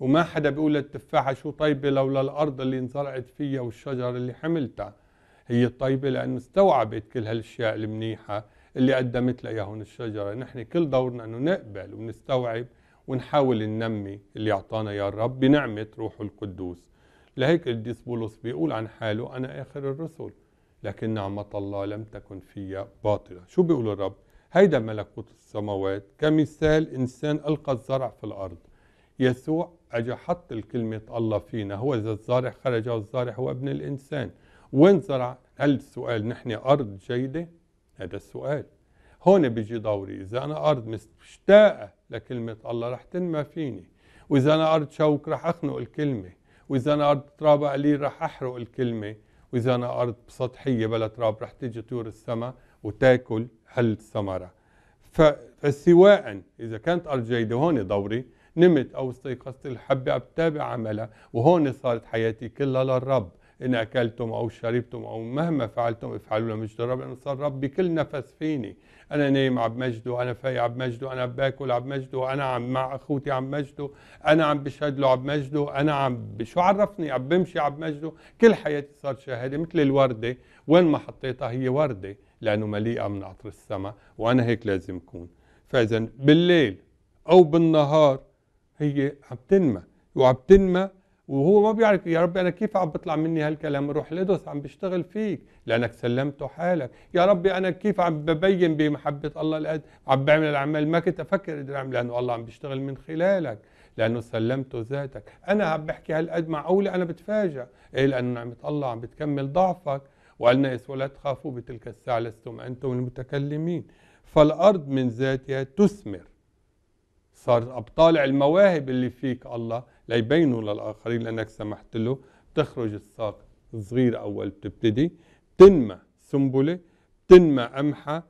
وما حدا بيقول للتفاحة شو طيبة لولا الأرض اللي انزرعت فيها والشجر اللي حملتها هي طيبة لأنه استوعبت كل هالأشياء المنيحة اللي قدمت لها هون الشجرة نحن كل دورنا أنه نقبل ونستوعب ونحاول ننمي اللي أعطانا يا رب بنعمة روحه القدوس لهيك القديس بولس بيقول عن حاله أنا آخر الرسل لكن نعمة الله لم تكن في باطلة شو بيقول الرب هيدا ملكوت السماوات كمثال إنسان ألقى الزرع في الأرض يسوع أجا حط الكلمة الله فينا هو إذا الزارع خرج الزارع هو ابن الإنسان وين زرع هل السؤال نحن أرض جيدة هذا السؤال هون بيجي دوري إذا أنا أرض مشتاقة لكلمة الله رح تنمى فيني وإذا أنا أرد شوك رح أخنق الكلمة وإذا أنا أرد تراب قليل رح أحرق الكلمة وإذا أنا أرض بسطحية بلا تراب رح تيجي طيور السماء وتاكل هالثمرة فسواء إذا كانت أرض جيدة هون دوري نمت أو استيقظت الحبة عم عملها وهون صارت حياتي كلها للرب إن أكلتم أو شربتم أو مهما فعلتم افعلوا لمجد الرب لأنه صار ربي كل نفس فيني أنا نايم عم مجده أنا فايق عم مجده أنا باكل عم مجده أنا عم مع أخوتي عم مجده أنا عم بشهد له عم مجده أنا عم شو عرفني عم بمشي عم مجده كل حياتي صار شهادة مثل الوردة وين ما حطيتها هي وردة لأنه مليئة من عطر السماء وأنا هيك لازم أكون فإذا بالليل أو بالنهار هي عم تنمى وعم تنمى وهو ما بيعرف يا رب انا كيف عم بطلع مني هالكلام روح لدوس عم بيشتغل فيك لانك سلمته حالك يا ربي انا كيف عم ببين بمحبه الله القد عم بعمل الاعمال ما كنت افكر اقدر اعمل لانه الله عم بيشتغل من خلالك لانه سلمته ذاتك انا عم بحكي هالقد معقوله انا بتفاجئ ايه لانه نعمه الله عم بتكمل ضعفك وقالنا يسوع لا تخافوا بتلك الساعه لستم انتم المتكلمين فالارض من ذاتها تثمر صار طالع المواهب اللي فيك الله ليبينوا للآخرين لأنك سمحت له تخرج الساق صغيرة أول بتبتدي تنمى سنبلة تنمى قمحة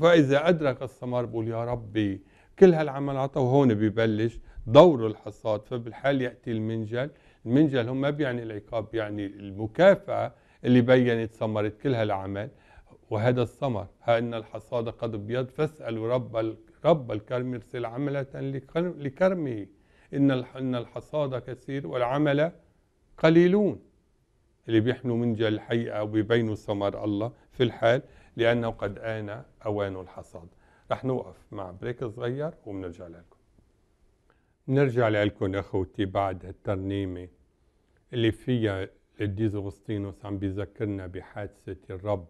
فإذا أدرك السمر بقول يا ربي كل هالعمل عطا وهون ببلش دور الحصاد فبالحال يأتي المنجل المنجل هم ما بيعني العقاب يعني المكافأة اللي بينت ثمرة كل هالعمل وهذا الثمر ها إن الحصاد قد ابيض فاسألوا رب رب الكرم يرسل عملة لكرمه إن إن الحصاد كثير والعمل قليلون اللي بيحملوا من جل الحقيقة وبيبينوا ثمر الله في الحال لأنه قد آن أوان الحصاد رح نوقف مع بريك صغير وبنرجع لكم بنرجع لكم أخوتي بعد هالترنيمة اللي فيها القديس أغسطينوس عم بيذكرنا بحادثة الرب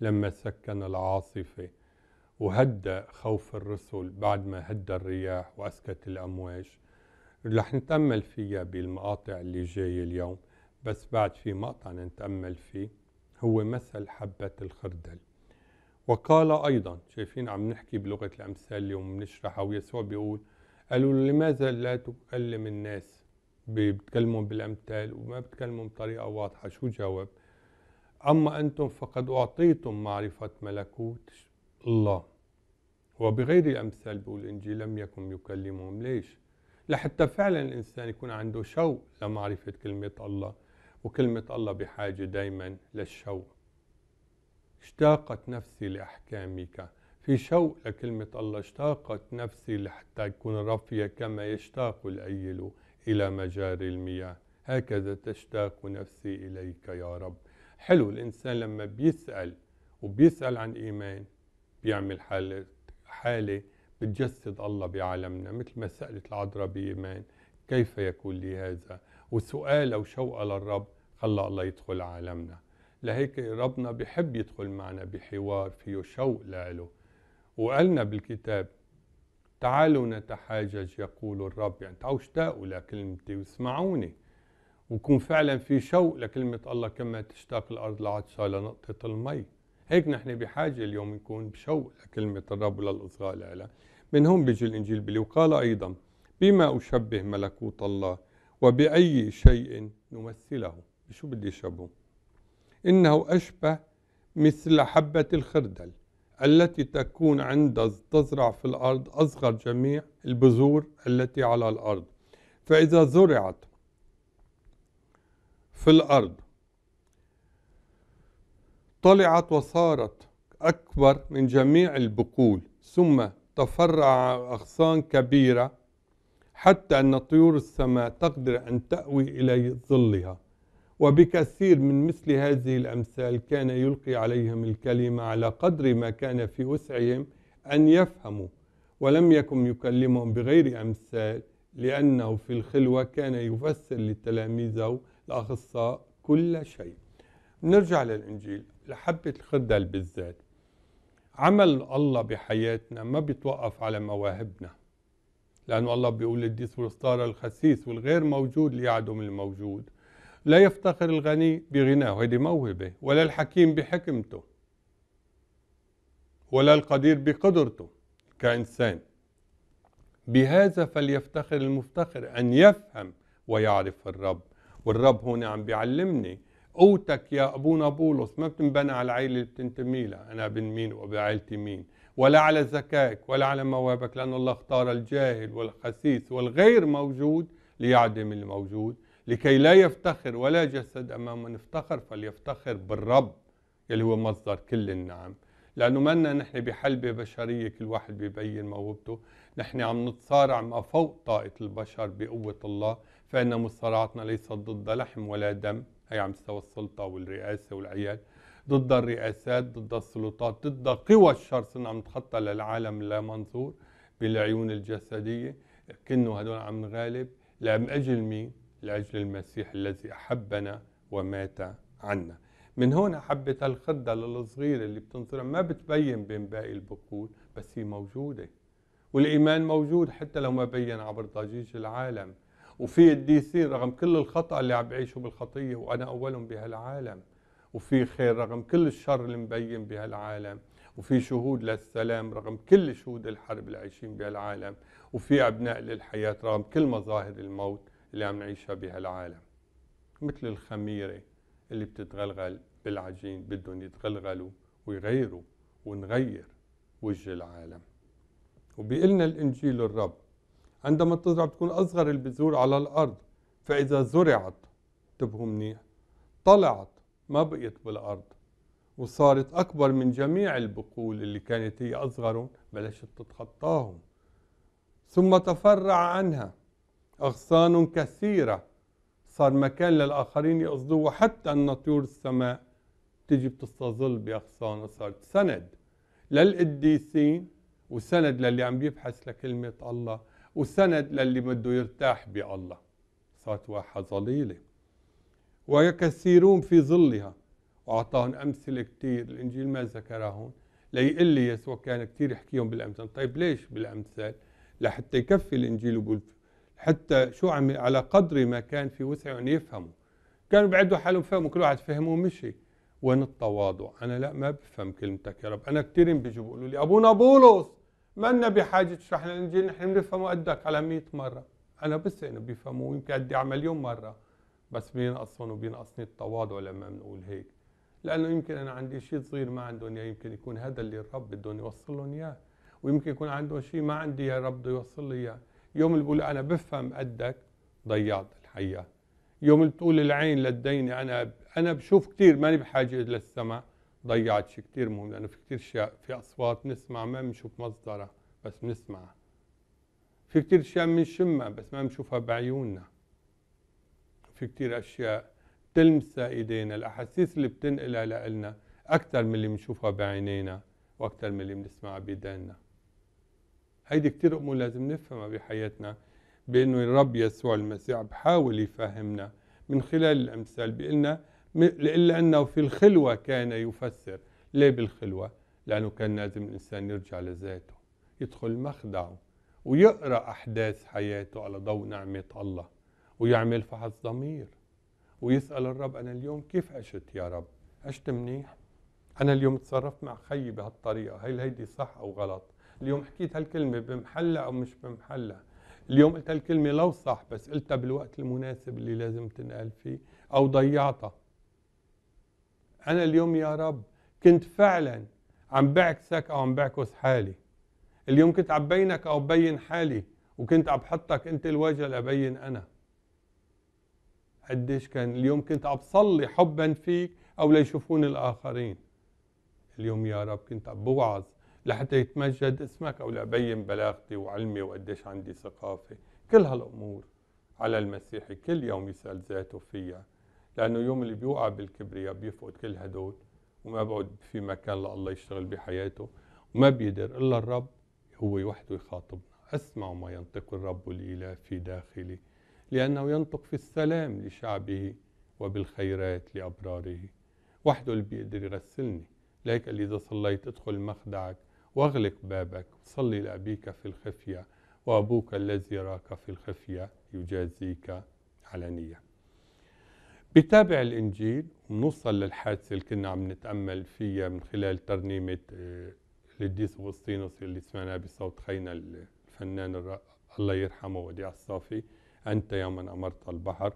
لما سكن العاصفة وهدى خوف الرسل بعد ما هدى الرياح وأسكت الأمواج رح نتأمل فيها بالمقاطع اللي جاية اليوم بس بعد في مقطع نتأمل فيه هو مثل حبة الخردل وقال أيضا شايفين عم نحكي بلغة الأمثال اليوم بنشرحها ويسوع بيقول قالوا له لماذا لا تكلم الناس بتكلمهم بالأمثال وما بتكلمهم بطريقة واضحة شو جاوب أما أنتم فقد أعطيتم معرفة ملكوت الله وبغير الأمثال بيقول إنجيل لم يكن يكلمهم ليش؟ لحتى فعلا الإنسان يكون عنده شوق لمعرفة كلمة الله وكلمة الله بحاجة دايما للشوق اشتاقت نفسي لأحكامك في شوق لكلمة الله اشتاقت نفسي لحتى يكون رفيا كما يشتاق الأيل إلى مجاري المياه هكذا تشتاق نفسي إليك يا رب حلو الإنسان لما بيسأل وبيسأل عن إيمان بيعمل حالة, حالة بتجسد الله بعالمنا مثل ما سألت العذراء بإيمان كيف يكون لي هذا وسؤال أو شوقة للرب خلى الله يدخل عالمنا لهيك ربنا بحب يدخل معنا بحوار فيه شوق له وقالنا بالكتاب تعالوا نتحاجج يقول الرب يعني تعالوا اشتاقوا لكلمتي واسمعوني ويكون فعلا في شوق لكلمة الله كما تشتاق الأرض العطشة لنقطة المي هيك نحن بحاجة اليوم نكون بشوق لكلمة الرب وللإصغاء لها من هون بيجي الإنجيل بلي وقال أيضا بما أشبه ملكوت الله وبأي شيء نمثله شو بدي أشبهه إنه أشبه مثل حبة الخردل التي تكون عند تزرع في الأرض أصغر جميع البذور التي على الأرض فإذا زرعت في الأرض طلعت وصارت أكبر من جميع البقول ثم تفرع أغصان كبيرة حتى أن طيور السماء تقدر أن تأوي إلى ظلها وبكثير من مثل هذه الأمثال كان يلقي عليهم الكلمة على قدر ما كان في وسعهم أن يفهموا ولم يكن يكلمهم بغير أمثال لأنه في الخلوة كان يفسر لتلاميذه الأخصاء كل شيء نرجع للإنجيل لحبة الخردل بالذات عمل الله بحياتنا ما بيتوقف على مواهبنا لأنه الله بيقول الديس والستار الخسيس والغير موجود ليعدم الموجود لا يفتخر الغني بغناه هذه موهبة ولا الحكيم بحكمته ولا القدير بقدرته كإنسان بهذا فليفتخر المفتخر أن يفهم ويعرف الرب والرب هنا عم بيعلمني قوتك يا أبونا بولس ما بتنبنى على العيلة اللي بتنتمي لها أنا ابن مين وبعائلتي مين ولا على ذكائك ولا على موهبك لأن الله اختار الجاهل والخسيس والغير موجود ليعدم الموجود لكي لا يفتخر ولا جسد أمام من افتخر فليفتخر بالرب اللي هو مصدر كل النعم لأنه منا نحن بحلبة بشرية كل واحد بيبين موهبته نحن عم نتصارع ما فوق طاقة البشر بقوة الله فإن مصارعتنا ليست ضد لحم ولا دم هي على مستوى السلطه والرئاسه والعيال ضد الرئاسات ضد السلطات ضد قوى الشر صرنا عم نتخطى للعالم لا منظور بالعيون الجسديه كنه هدول عم نغالب لأجل مين؟ لأجل المسيح الذي أحبنا ومات عنا من هون حبة الخردة الصغيرة اللي بتنصرها ما بتبين بين باقي البقول بس هي موجودة والإيمان موجود حتى لو ما بين عبر ضجيج العالم وفي الدي سي رغم كل الخطأ اللي عم بعيشه بالخطية وأنا أولهم بهالعالم وفي خير رغم كل الشر اللي مبين بهالعالم وفي شهود للسلام رغم كل شهود الحرب اللي عايشين بهالعالم وفي أبناء للحياة رغم كل مظاهر الموت اللي عم نعيشها بهالعالم مثل الخميرة اللي بتتغلغل بالعجين بدهم يتغلغلوا ويغيروا ونغير وجه العالم وبيقلنا الإنجيل الرب عندما تزرع بتكون أصغر البذور على الأرض فإذا زرعت انتبهوا منيح طلعت ما بقيت بالأرض وصارت أكبر من جميع البقول اللي كانت هي أصغرهم بلشت تتخطاهم ثم تفرع عنها أغصان كثيرة صار مكان للآخرين يقصدوه حتى أن طيور السماء تجي بتستظل بأغصانها صارت سند للقديسين وسند للي عم بيبحث لكلمة الله وسند للي بده يرتاح بالله صارت واحة ظليلة ويكثيرون في ظلها وأعطاهم أمثلة كثير الإنجيل ما ذكرهم ليقول لي يسوع كان كثير يحكيهم بالأمثال طيب ليش بالأمثال لحتى يكفي الإنجيل ويقول حتى شو عم على قدر ما كان في وسعه أن يفهموا كانوا بعدوا حالهم فهموا كل واحد فهمه ومشي وين التواضع أنا لا ما بفهم كلمتك يا رب أنا كثير بيجوا بيقولوا لي أبونا بولس ما لنا بحاجه تشرح لنا الانجيل نحن بنفهمه قدك على 100 مره انا بس انه يعني بيفهموا يمكن قد على مليون مره بس بينقصهم وبينقصني التواضع لما بنقول هيك لانه يمكن انا عندي شيء صغير ما عندهم اياه يمكن يكون هذا اللي الرب بدهم يوصل لهم اياه ويمكن يكون عندهم شيء ما عندي يا رب بده يوصل لي اياه يوم اللي بقول انا بفهم قدك ضيعت الحياه يوم اللي بتقول العين للدينه انا انا بشوف كثير ماني بحاجه للسمع ضيعت شيء كثير مهم لأنه في كثير أشياء في أصوات بنسمع ما بنشوف مصدرها بس بنسمعها في كثير أشياء بنشمها بس ما بنشوفها بعيوننا في كثير أشياء تلمس إيدينا الأحاسيس اللي بتنقلها لنا أكثر من اللي بنشوفها بعينينا وأكثر من اللي بنسمعها بإيدينا هيدي كثير أمور لازم نفهمها بحياتنا بأنه الرب يسوع المسيح بحاول يفهمنا من خلال الأمثال بيقول إلا أنه في الخلوة كان يفسر ليه بالخلوة؟ لأنه كان لازم الإنسان يرجع لذاته يدخل مخدعه ويقرأ أحداث حياته على ضوء نعمة الله ويعمل فحص ضمير ويسأل الرب أنا اليوم كيف عشت يا رب عشت منيح أنا اليوم تصرفت مع خيي بهالطريقة هل هيدي صح أو غلط اليوم حكيت هالكلمة بمحلة أو مش بمحلة اليوم قلت هالكلمة لو صح بس قلتها بالوقت المناسب اللي لازم تنقال فيه أو ضيعتها أنا اليوم يا رب كنت فعلا عم بعكسك أو عم بعكس حالي اليوم كنت عم بينك أو بين حالي وكنت عم بحطك أنت الوجه لأبين أنا قديش كان اليوم كنت عم بصلي حبا فيك أو ليشوفوني الآخرين اليوم يا رب كنت عم بوعظ لحتى يتمجد اسمك أو لأبين بلاغتي وعلمي وقديش عندي ثقافة كل هالأمور على المسيح كل يوم يسأل ذاته فيها لأنه يوم اللي بيوقع بالكبرياء بيفقد كل هدول وما بيقعد في مكان لله يشتغل بحياته وما بيقدر إلا الرب هو وحده يخاطبنا أسمع ما ينطق الرب الإله في داخلي لأنه ينطق في السلام لشعبه وبالخيرات لأبراره وحده اللي بيقدر يغسلني لهيك قال لي إذا صليت ادخل مخدعك واغلق بابك وصلي لأبيك في الخفية وأبوك الذي يراك في الخفية يجازيك علانية بتابع الإنجيل ونوصل للحادثة اللي كنا عم نتأمل فيها من خلال ترنيمة القديس آه، أغسطينوس اللي سمعناها بصوت خينا الفنان الله يرحمه وديع الصافي أنت يا من أمرت البحر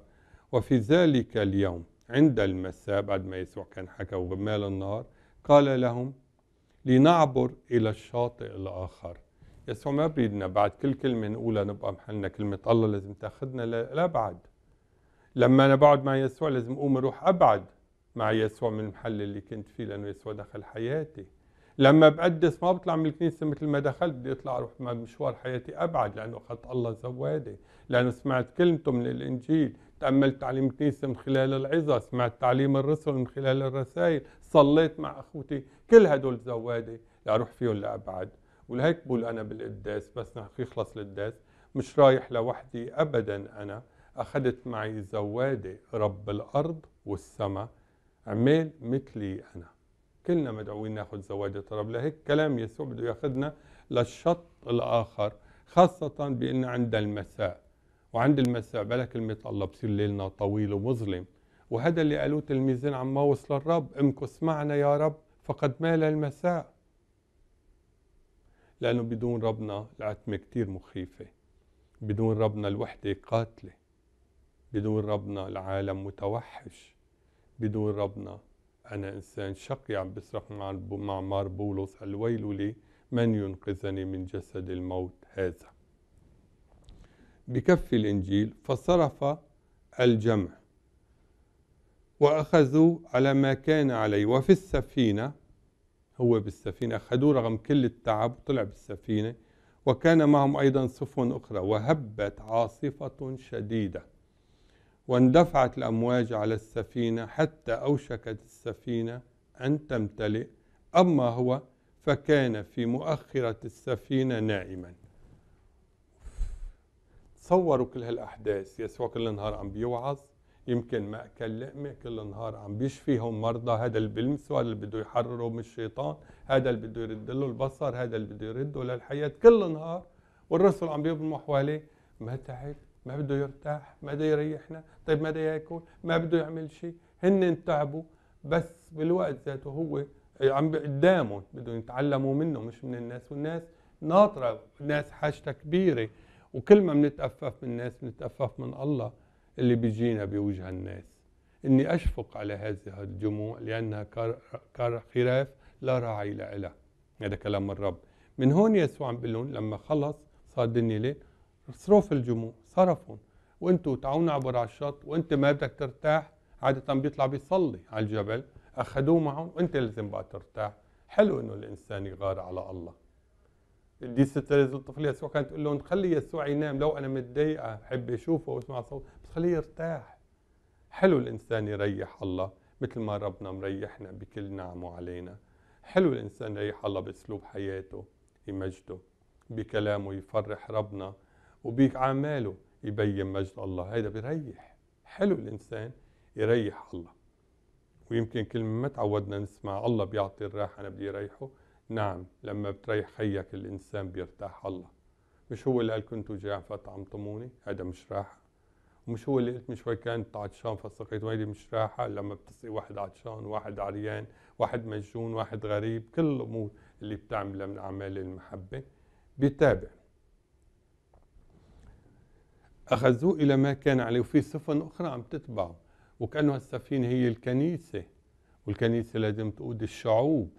وفي ذلك اليوم عند المساء بعد ما يسوع كان حكى وغمال النهار قال لهم لنعبر إلى الشاطئ الآخر يسوع ما بريدنا بعد كل كلمة نقولها نبقى محلنا كلمة الله لازم تاخذنا لأبعد لما أنا بقعد مع يسوع لازم أقوم أروح أبعد مع يسوع من المحل اللي كنت فيه لأنه يسوع دخل حياتي لما بقدس ما بطلع من الكنيسة مثل ما دخلت بدي أطلع أروح مع مشوار حياتي أبعد لأنه أخذت الله زوادي لأنه سمعت كلمته من الإنجيل تأملت تعليم الكنيسة من خلال العظة سمعت تعليم الرسل من خلال الرسائل صليت مع أخوتي كل هدول زوادي لأروح فيهم لأبعد ولهيك بقول أنا بالقداس بس يخلص القداس مش رايح لوحدي أبدا أنا أخذت معي زوادة رب الأرض والسماء عمال مثلي أنا كلنا مدعوين ناخذ زوادة رب لهيك كلام يسوع بده ياخذنا للشط الآخر خاصة بأن عند المساء وعند المساء بلا كلمة الله بصير ليلنا طويل ومظلم وهذا اللي قالوه تلميذين ما وصل الرب امكث معنا يا رب فقد مال المساء لأنه بدون ربنا العتمة كتير مخيفة بدون ربنا الوحدة قاتلة بدون ربنا العالم متوحش بدون ربنا أنا إنسان شقي عم بصرخ مع معمار بولس الويل لي من ينقذني من جسد الموت هذا بكف الإنجيل فصرف الجمع وأخذوا على ما كان عليه وفي السفينة هو بالسفينة أخذوه رغم كل التعب وطلع بالسفينة وكان معهم أيضا سفن أخرى وهبت عاصفة شديدة واندفعت الأمواج على السفينة حتى أوشكت السفينة أن تمتلئ أما هو فكان في مؤخرة السفينة نائما تصوروا كل هالأحداث يسوع كل النهار عم بيوعظ يمكن ما أكل لقمة كل النهار عم بيشفيهم مرضى هذا اللي بلمسه هذا اللي بده يحرره من الشيطان هذا اللي بده يرد له البصر هذا اللي بده يرده للحياة كل النهار والرسل عم بيضمحوا حواليه ما تعب ما بده يرتاح ما بده يريحنا طيب ما بده ياكل ما بده يعمل شيء هن تعبوا بس بالوقت ذاته هو عم قدامهم بدهم يتعلموا منه مش من الناس والناس ناطره الناس حاجتها كبيره وكل ما بنتأفف من الناس بنتأفف من الله اللي بيجينا بوجه الناس إني أشفق على هذه الجموع لأنها كار خراف لا راعي لها هذا كلام الرب من هون يسوع عم بيقول لهم لما خلص صار الدنيا ليل اصرف الجموع صرفهم وانتوا تعاونوا عبر على الشط وانت ما بدك ترتاح عادة بيطلع بيصلي على الجبل أخذوه معهم وانت لازم بقى ترتاح حلو انه الانسان يغار على الله دي الستة الطفل يسوع كانت تقول لهم خلي يسوع ينام لو انا متضايقه بحب اشوفه واسمع صوته بس خليه يرتاح حلو الانسان يريح الله مثل ما ربنا مريحنا بكل نعمه علينا حلو الانسان يريح الله باسلوب حياته يمجده بكلامه يفرح ربنا وبيك وبأعماله يبين مجد الله هيدا بيريح حلو الإنسان يريح الله ويمكن كلمة ما تعودنا نسمع الله بيعطي الراحة أنا بدي أريحه نعم لما بتريح خيك الإنسان بيرتاح الله مش هو اللي قال كنت جاع فطعمتموني هذا مش راحة ومش هو اللي قلت من شوي كانت عطشان فسقيت وهيدي مش راحة لما بتسقي واحد عطشان واحد عريان واحد مجنون واحد غريب كل الأمور اللي بتعملها من أعمال المحبة بيتابع أخذوه إلى ما كان عليه وفي سفن أخرى عم تتبعه وكأنه السفينة هي الكنيسة والكنيسة لازم تقود الشعوب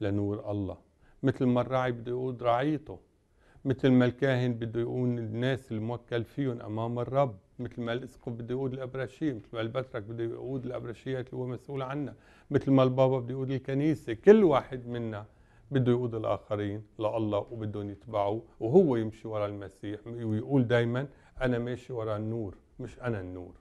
لنور الله مثل ما الراعي بده يقود رعيته مثل ما الكاهن بده يقود الناس الموكل فيهم أمام الرب مثل ما الاسقف بده يقود الابرشيه مثل ما البترك بده يقود الابرشيات اللي هو مسؤول عنها مثل ما البابا بده يقود الكنيسه كل واحد منا بده يقود الاخرين لله وبدهم يتبعوه وهو يمشي ورا المسيح ويقول دائما أنا ماشي ورا النور مش أنا النور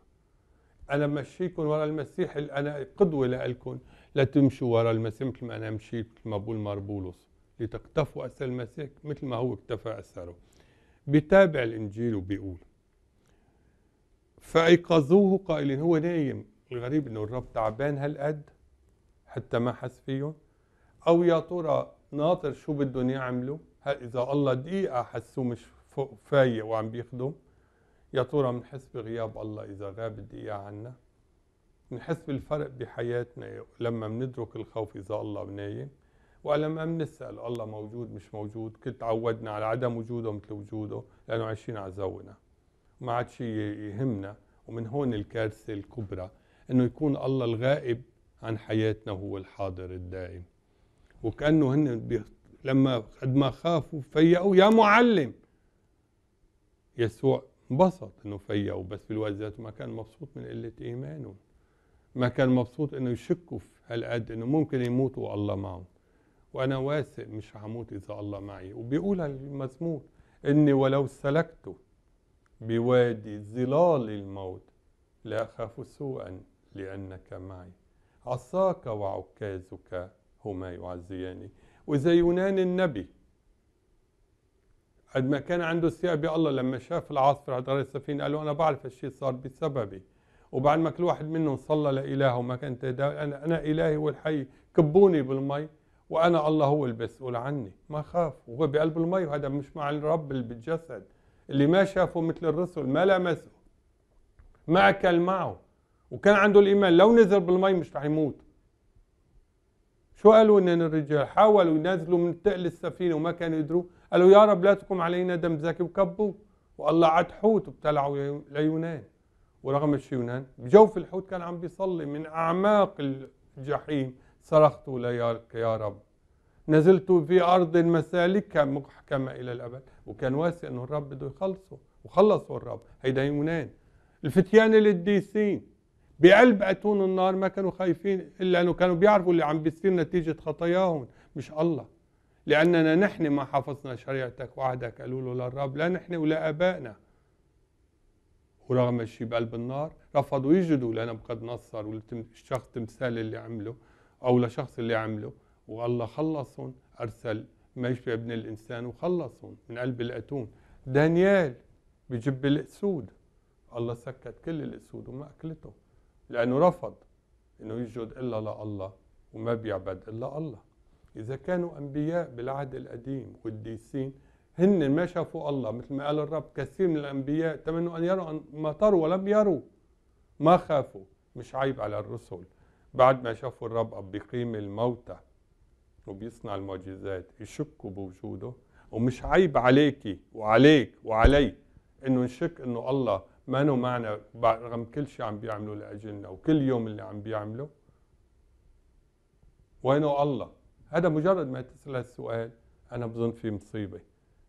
أنا مشيكم ورا المسيح أنا قدوة لألكن لا تمشوا ورا المسيح مثل ما أنا مشيت مثل ما مار بولس لتقتفوا أثر المسيح مثل ما هو اكتفى أثره بتابع الإنجيل وبيقول فأيقظوه قائلين هو نايم الغريب إنه الرب تعبان هالقد حتى ما حس فيهم أو يا ترى ناطر شو بدهم يعملوا إذا الله دقيقة حسوه مش فايق وعم بيخدم يا ترى بنحس بغياب الله إذا غاب دقيقة عنا بنحس بالفرق بحياتنا لما بندرك الخوف إذا الله نايم ولما بنسأل الله موجود مش موجود كل تعودنا على عدم وجوده مثل وجوده لأنه عايشين على زونا ما عاد شيء يهمنا ومن هون الكارثة الكبرى أنه يكون الله الغائب عن حياتنا وهو الحاضر الدائم وكأنه هن لما قد ما خافوا فيقوا يا معلم يسوع انبسط انه فيقوا بس في ذاته ما كان مبسوط من قله ايمانه ما كان مبسوط انه يشكوا في هالقد انه ممكن يموتوا والله معه وانا واثق مش هموت اذا الله معي وبيقول المزمور اني ولو سلكت بوادي ظلال الموت لا اخاف سوءا لانك معي عصاك وعكازك هما يعزياني وزي يونان النبي قد ما كان عنده ثقه بالله لما شاف العاصفه على طريق السفينه قال له انا بعرف هالشيء صار بسببي وبعد ما كل واحد منهم صلى لإلهه وما كان انا انا الهي والحي كبوني بالمي وانا الله هو المسؤول عني ما خاف وهو بقلب المي وهذا مش مع الرب اللي بالجسد اللي ما شافه مثل الرسل ما لمسه ما اكل معه وكان عنده الايمان لو نزل بالمي مش رح يموت شو قالوا ان الرجال حاولوا ينزلوا من تقل السفينه وما كانوا يدروا قالوا يا رب لا تقوم علينا دم زكي وكبوا والله عاد حوت ابتلعوا ليونان ورغم الشيونان بجوف الحوت كان عم بيصلي من أعماق الجحيم صرخت لك يا رب نزلت في أرض مسالك محكمة إلى الأبد وكان واسع أنه الرب بده يخلصه وخلصوا الرب هيدا يونان الفتيان القديسين بقلب أتون النار ما كانوا خايفين إلا أنه كانوا بيعرفوا اللي عم بيصير نتيجة خطاياهم مش الله لأننا نحن ما حفظنا شريعتك وعهدك قالوا له للرب لا نحن ولا آبائنا ورغم الشيء بقلب النار رفضوا يجدوا لنبقد نصر والشخص تمثال اللي عمله أو لشخص اللي عمله والله خلصهم أرسل ما ابن الإنسان وخلصهم من قلب الأتون دانيال بجب الأسود الله سكت كل الأسود وما أكلته لأنه رفض أنه يجد إلا لله وما بيعبد إلا الله إذا كانوا أنبياء بالعهد القديم قديسين هن ما شافوا الله مثل ما قال الرب كثير من الأنبياء تمنوا أن يروا ما طروا ولم يروا ما خافوا مش عيب على الرسل بعد ما شافوا الرب أب بيقيم الموتى وبيصنع المعجزات يشكوا بوجوده ومش عيب عليكي وعليك وعلي انه نشك انه الله ما انه معنا رغم كل شيء عم بيعمله لاجلنا وكل يوم اللي عم بيعمله وينه الله هذا مجرد ما تسأل السؤال أنا بظن في مصيبة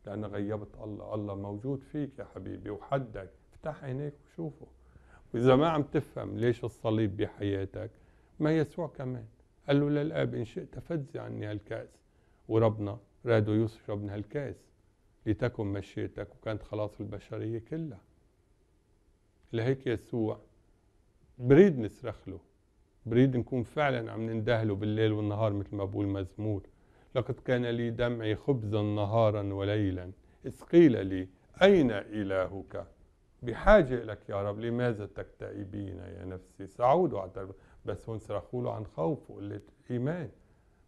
لأن غيبت الله الله موجود فيك يا حبيبي وحدك افتح عينيك وشوفه وإذا ما عم تفهم ليش الصليب بحياتك ما يسوع كمان قال له للآب إن شئت فزع عني هالكأس وربنا رادوا يشرب من هالكأس لتكن مشيتك وكانت خلاص البشرية كلها لهيك يسوع بريد نصرخ له بريد نكون فعلا عم نندهله بالليل والنهار مثل ما بقول مزمور لقد كان لي دمعي خبزا نهارا وليلا إذ قيل لي أين إلهك بحاجة لك يا رب لماذا تكتئبين يا نفسي سأعود واعترف بس هون صرخوا له عن خوف وقلة إيمان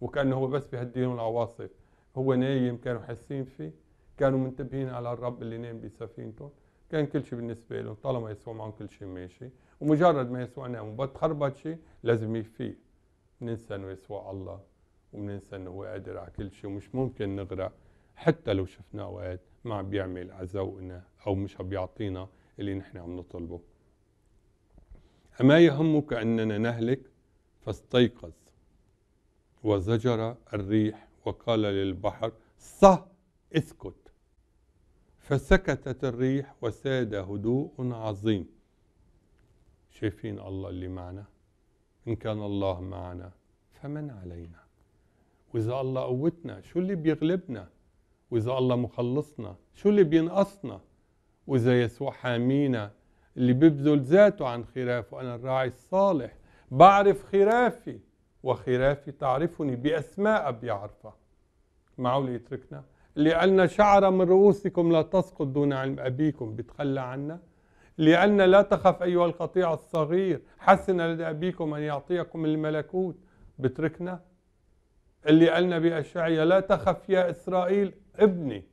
وكأنه هو بس بهديهم العواصف هو نايم كانوا حاسين فيه كانوا منتبهين على الرب اللي نايم بسفينته كان كل شيء بالنسبة لهم طالما يسوع معهم كل شيء ماشي ومجرد ما يسوع نام وبتخربط شيء لازم يفيق ننسى انه يسوع الله وبننسى انه هو قادر على كل شيء ومش ممكن نغرق حتى لو شفناه اوقات ما عم بيعمل على ذوقنا او مش عم بيعطينا اللي نحن عم نطلبه اما يهمك اننا نهلك فاستيقظ وزجر الريح وقال للبحر صه اسكت فسكتت الريح وساد هدوء عظيم شايفين الله اللي معنا إن كان الله معنا فمن علينا وإذا الله قوتنا شو اللي بيغلبنا وإذا الله مخلصنا شو اللي بينقصنا وإذا يسوع حامينا اللي بيبذل ذاته عن خرافه أنا الراعي الصالح بعرف خرافي وخرافي تعرفني بأسماء بيعرفها معقول يتركنا اللي قالنا شعرة من رؤوسكم لا تسقط دون علم أبيكم بيتخلى عنا لأن لا تخف أيها القطيع الصغير حسن لدى أبيكم أن يعطيكم الملكوت بتركنا اللي قالنا بأشعيا لا تخف يا إسرائيل ابني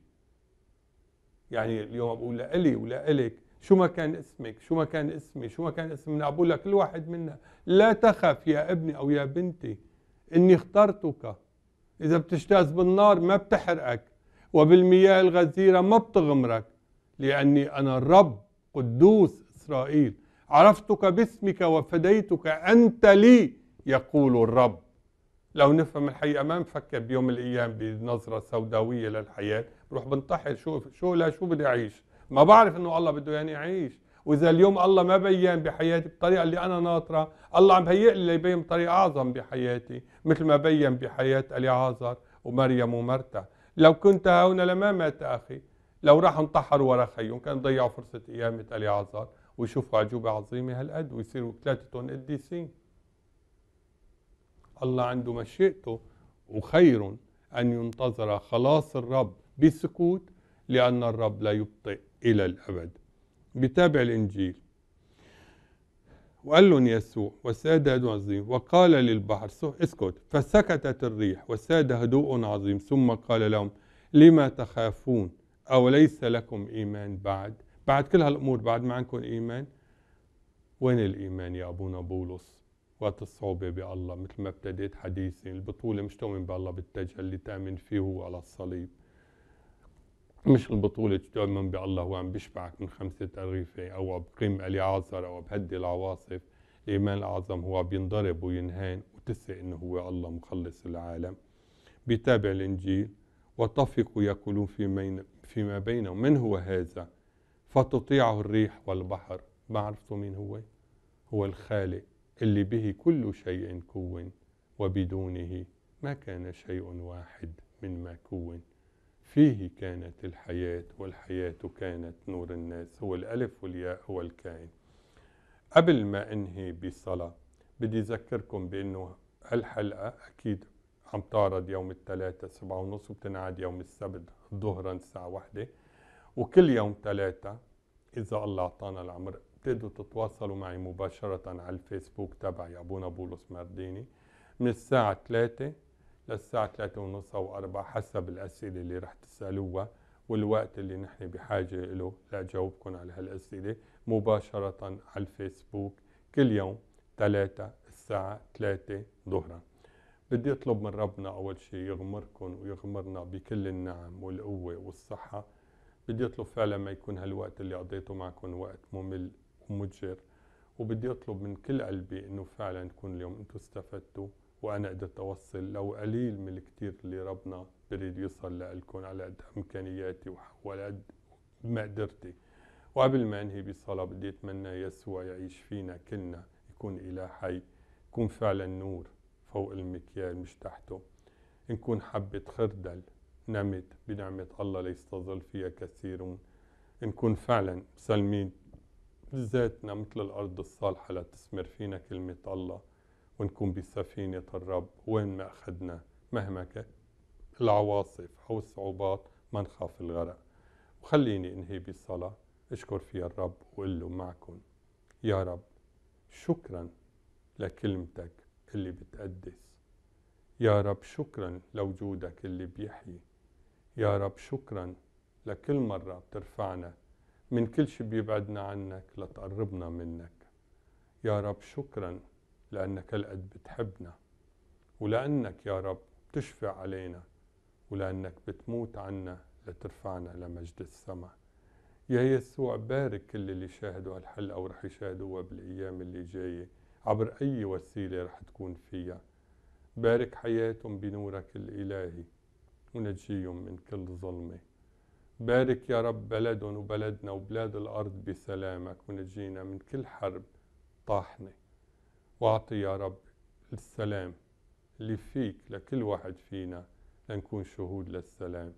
يعني اليوم بقول لإلي ولإلك شو ما كان اسمك شو ما كان اسمي شو ما كان اسمنا بقول لكل واحد منا لا تخف يا ابني أو يا بنتي إني اخترتك إذا بتجتاز بالنار ما بتحرقك وبالمياه الغزيرة ما بتغمرك لأني أنا الرب قدوس إسرائيل عرفتك باسمك وفديتك أنت لي يقول الرب لو نفهم الحقيقة ما نفكر بيوم من الأيام بنظرة سوداوية للحياة بروح بنتحر شو شو لا شو بدي أعيش ما بعرف إنه الله بده يعني أعيش وإذا اليوم الله ما بين بحياتي بالطريقة اللي أنا ناطرة الله عم هيئ لي بيّن بطريقة أعظم بحياتي مثل ما بين بحياة أليعازر ومريم ومرتا لو كنت هنا لما مات أخي لو راح انطحر ورا خيهم كان ضيعوا فرصة قيامة ألي عزار ويشوفوا عجوبة عظيمة هالقد ويصيروا ثلاثتهم قديسين الله عنده مشيئته وخير أن ينتظر خلاص الرب بسكوت لأن الرب لا يبطئ إلى الأبد بتابع الإنجيل وقال لهم يسوع وساد هدوء عظيم وقال للبحر اسكت فسكتت الريح وساد هدوء عظيم ثم قال لهم لما تخافون أوليس لكم إيمان بعد بعد كل هالأمور بعد ما عندكم إيمان وين الإيمان يا أبونا بولس وقت الصعوبة بالله مثل ما ابتديت حديثي البطولة مش تؤمن بالله بالتجلي تأمن فيه هو على الصليب مش البطولة تؤمن بالله هو عم بيشبعك من خمسة أرغفة أو بقيم اليعازر أو بهدي العواصف الإيمان الأعظم هو بينضرب وينهان وتثق إنه هو الله مخلص العالم بيتابع الإنجيل واتفقوا يأكلون في فيما بينهم من هو هذا فتطيعه الريح والبحر بعرفته مين هو هو الخالق اللي به كل شيء كون وبدونه ما كان شيء واحد مما كون فيه كانت الحياة والحياة كانت نور الناس هو الألف والياء هو الكائن قبل ما أنهي بصلاة بدي أذكركم بأنه هالحلقة أكيد عم تعرض يوم الثلاثاء سبعة ونص وبتنعاد يوم السبت ظهرا الساعة واحدة وكل يوم ثلاثة إذا الله أعطانا العمر بتقدروا تتواصلوا معي مباشرة على الفيسبوك تبعي أبونا بولس مرديني من الساعة ثلاثة للساعة ثلاثة ونص أو أربعة حسب الأسئلة اللي رح تسألوها والوقت اللي نحن بحاجة له لأجاوبكم على هالأسئلة مباشرة على الفيسبوك كل يوم ثلاثة الساعة ثلاثة ظهراً بدي أطلب من ربنا أول شيء يغمركم ويغمرنا بكل النعم والقوة والصحة بدي أطلب فعلا ما يكون هالوقت اللي قضيته معكم وقت ممل ومجر وبدي أطلب من كل قلبي إنه فعلا تكون اليوم أنتم استفدتوا وأنا قدرت أوصل لو قليل من الكثير اللي ربنا بريد يوصل لكم على قد إمكانياتي وعلى قد مقدرتي وقبل ما أنهي بالصلاة بدي أتمنى يسوع يعيش فينا كلنا يكون إله حي يكون فعلا نور فوق المكيال مش تحته نكون حبة خردل نمت بنعمة الله ليستظل فيها كثيرون نكون فعلا مسلمين ذاتنا مثل الأرض الصالحة لتثمر فينا كلمة الله ونكون بسفينة الرب وين ما أخذنا مهما كان العواصف أو الصعوبات ما نخاف الغرق وخليني انهي بالصلاة اشكر فيها الرب وقل له معكم يا رب شكرا لكلمتك اللي بتقدس يا رب شكرا لوجودك اللي بيحيي يا رب شكرا لكل مرة بترفعنا من كل شي بيبعدنا عنك لتقربنا منك يا رب شكرا لأنك هالقد بتحبنا ولأنك يا رب تشفع علينا ولأنك بتموت عنا لترفعنا لمجد السماء يا يسوع بارك كل اللي شاهدوا هالحلقة ورح يشاهدوها بالأيام اللي جايه عبر أي وسيلة رح تكون فيها بارك حياتهم بنورك الإلهي ونجيهم من كل ظلمة بارك يا رب بلدهم وبلدنا وبلاد الأرض بسلامك ونجينا من كل حرب طاحنة واعطي يا رب السلام اللي فيك لكل واحد فينا لنكون شهود للسلام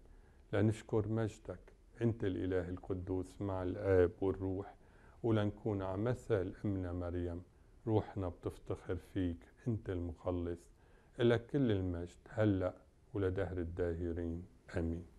لنشكر مجدك أنت الإله القدوس مع الآب والروح ولنكون على مثل أمنا مريم روحنا بتفتخر فيك انت المخلص إلك كل المجد هلأ ولدهر الداهرين آمين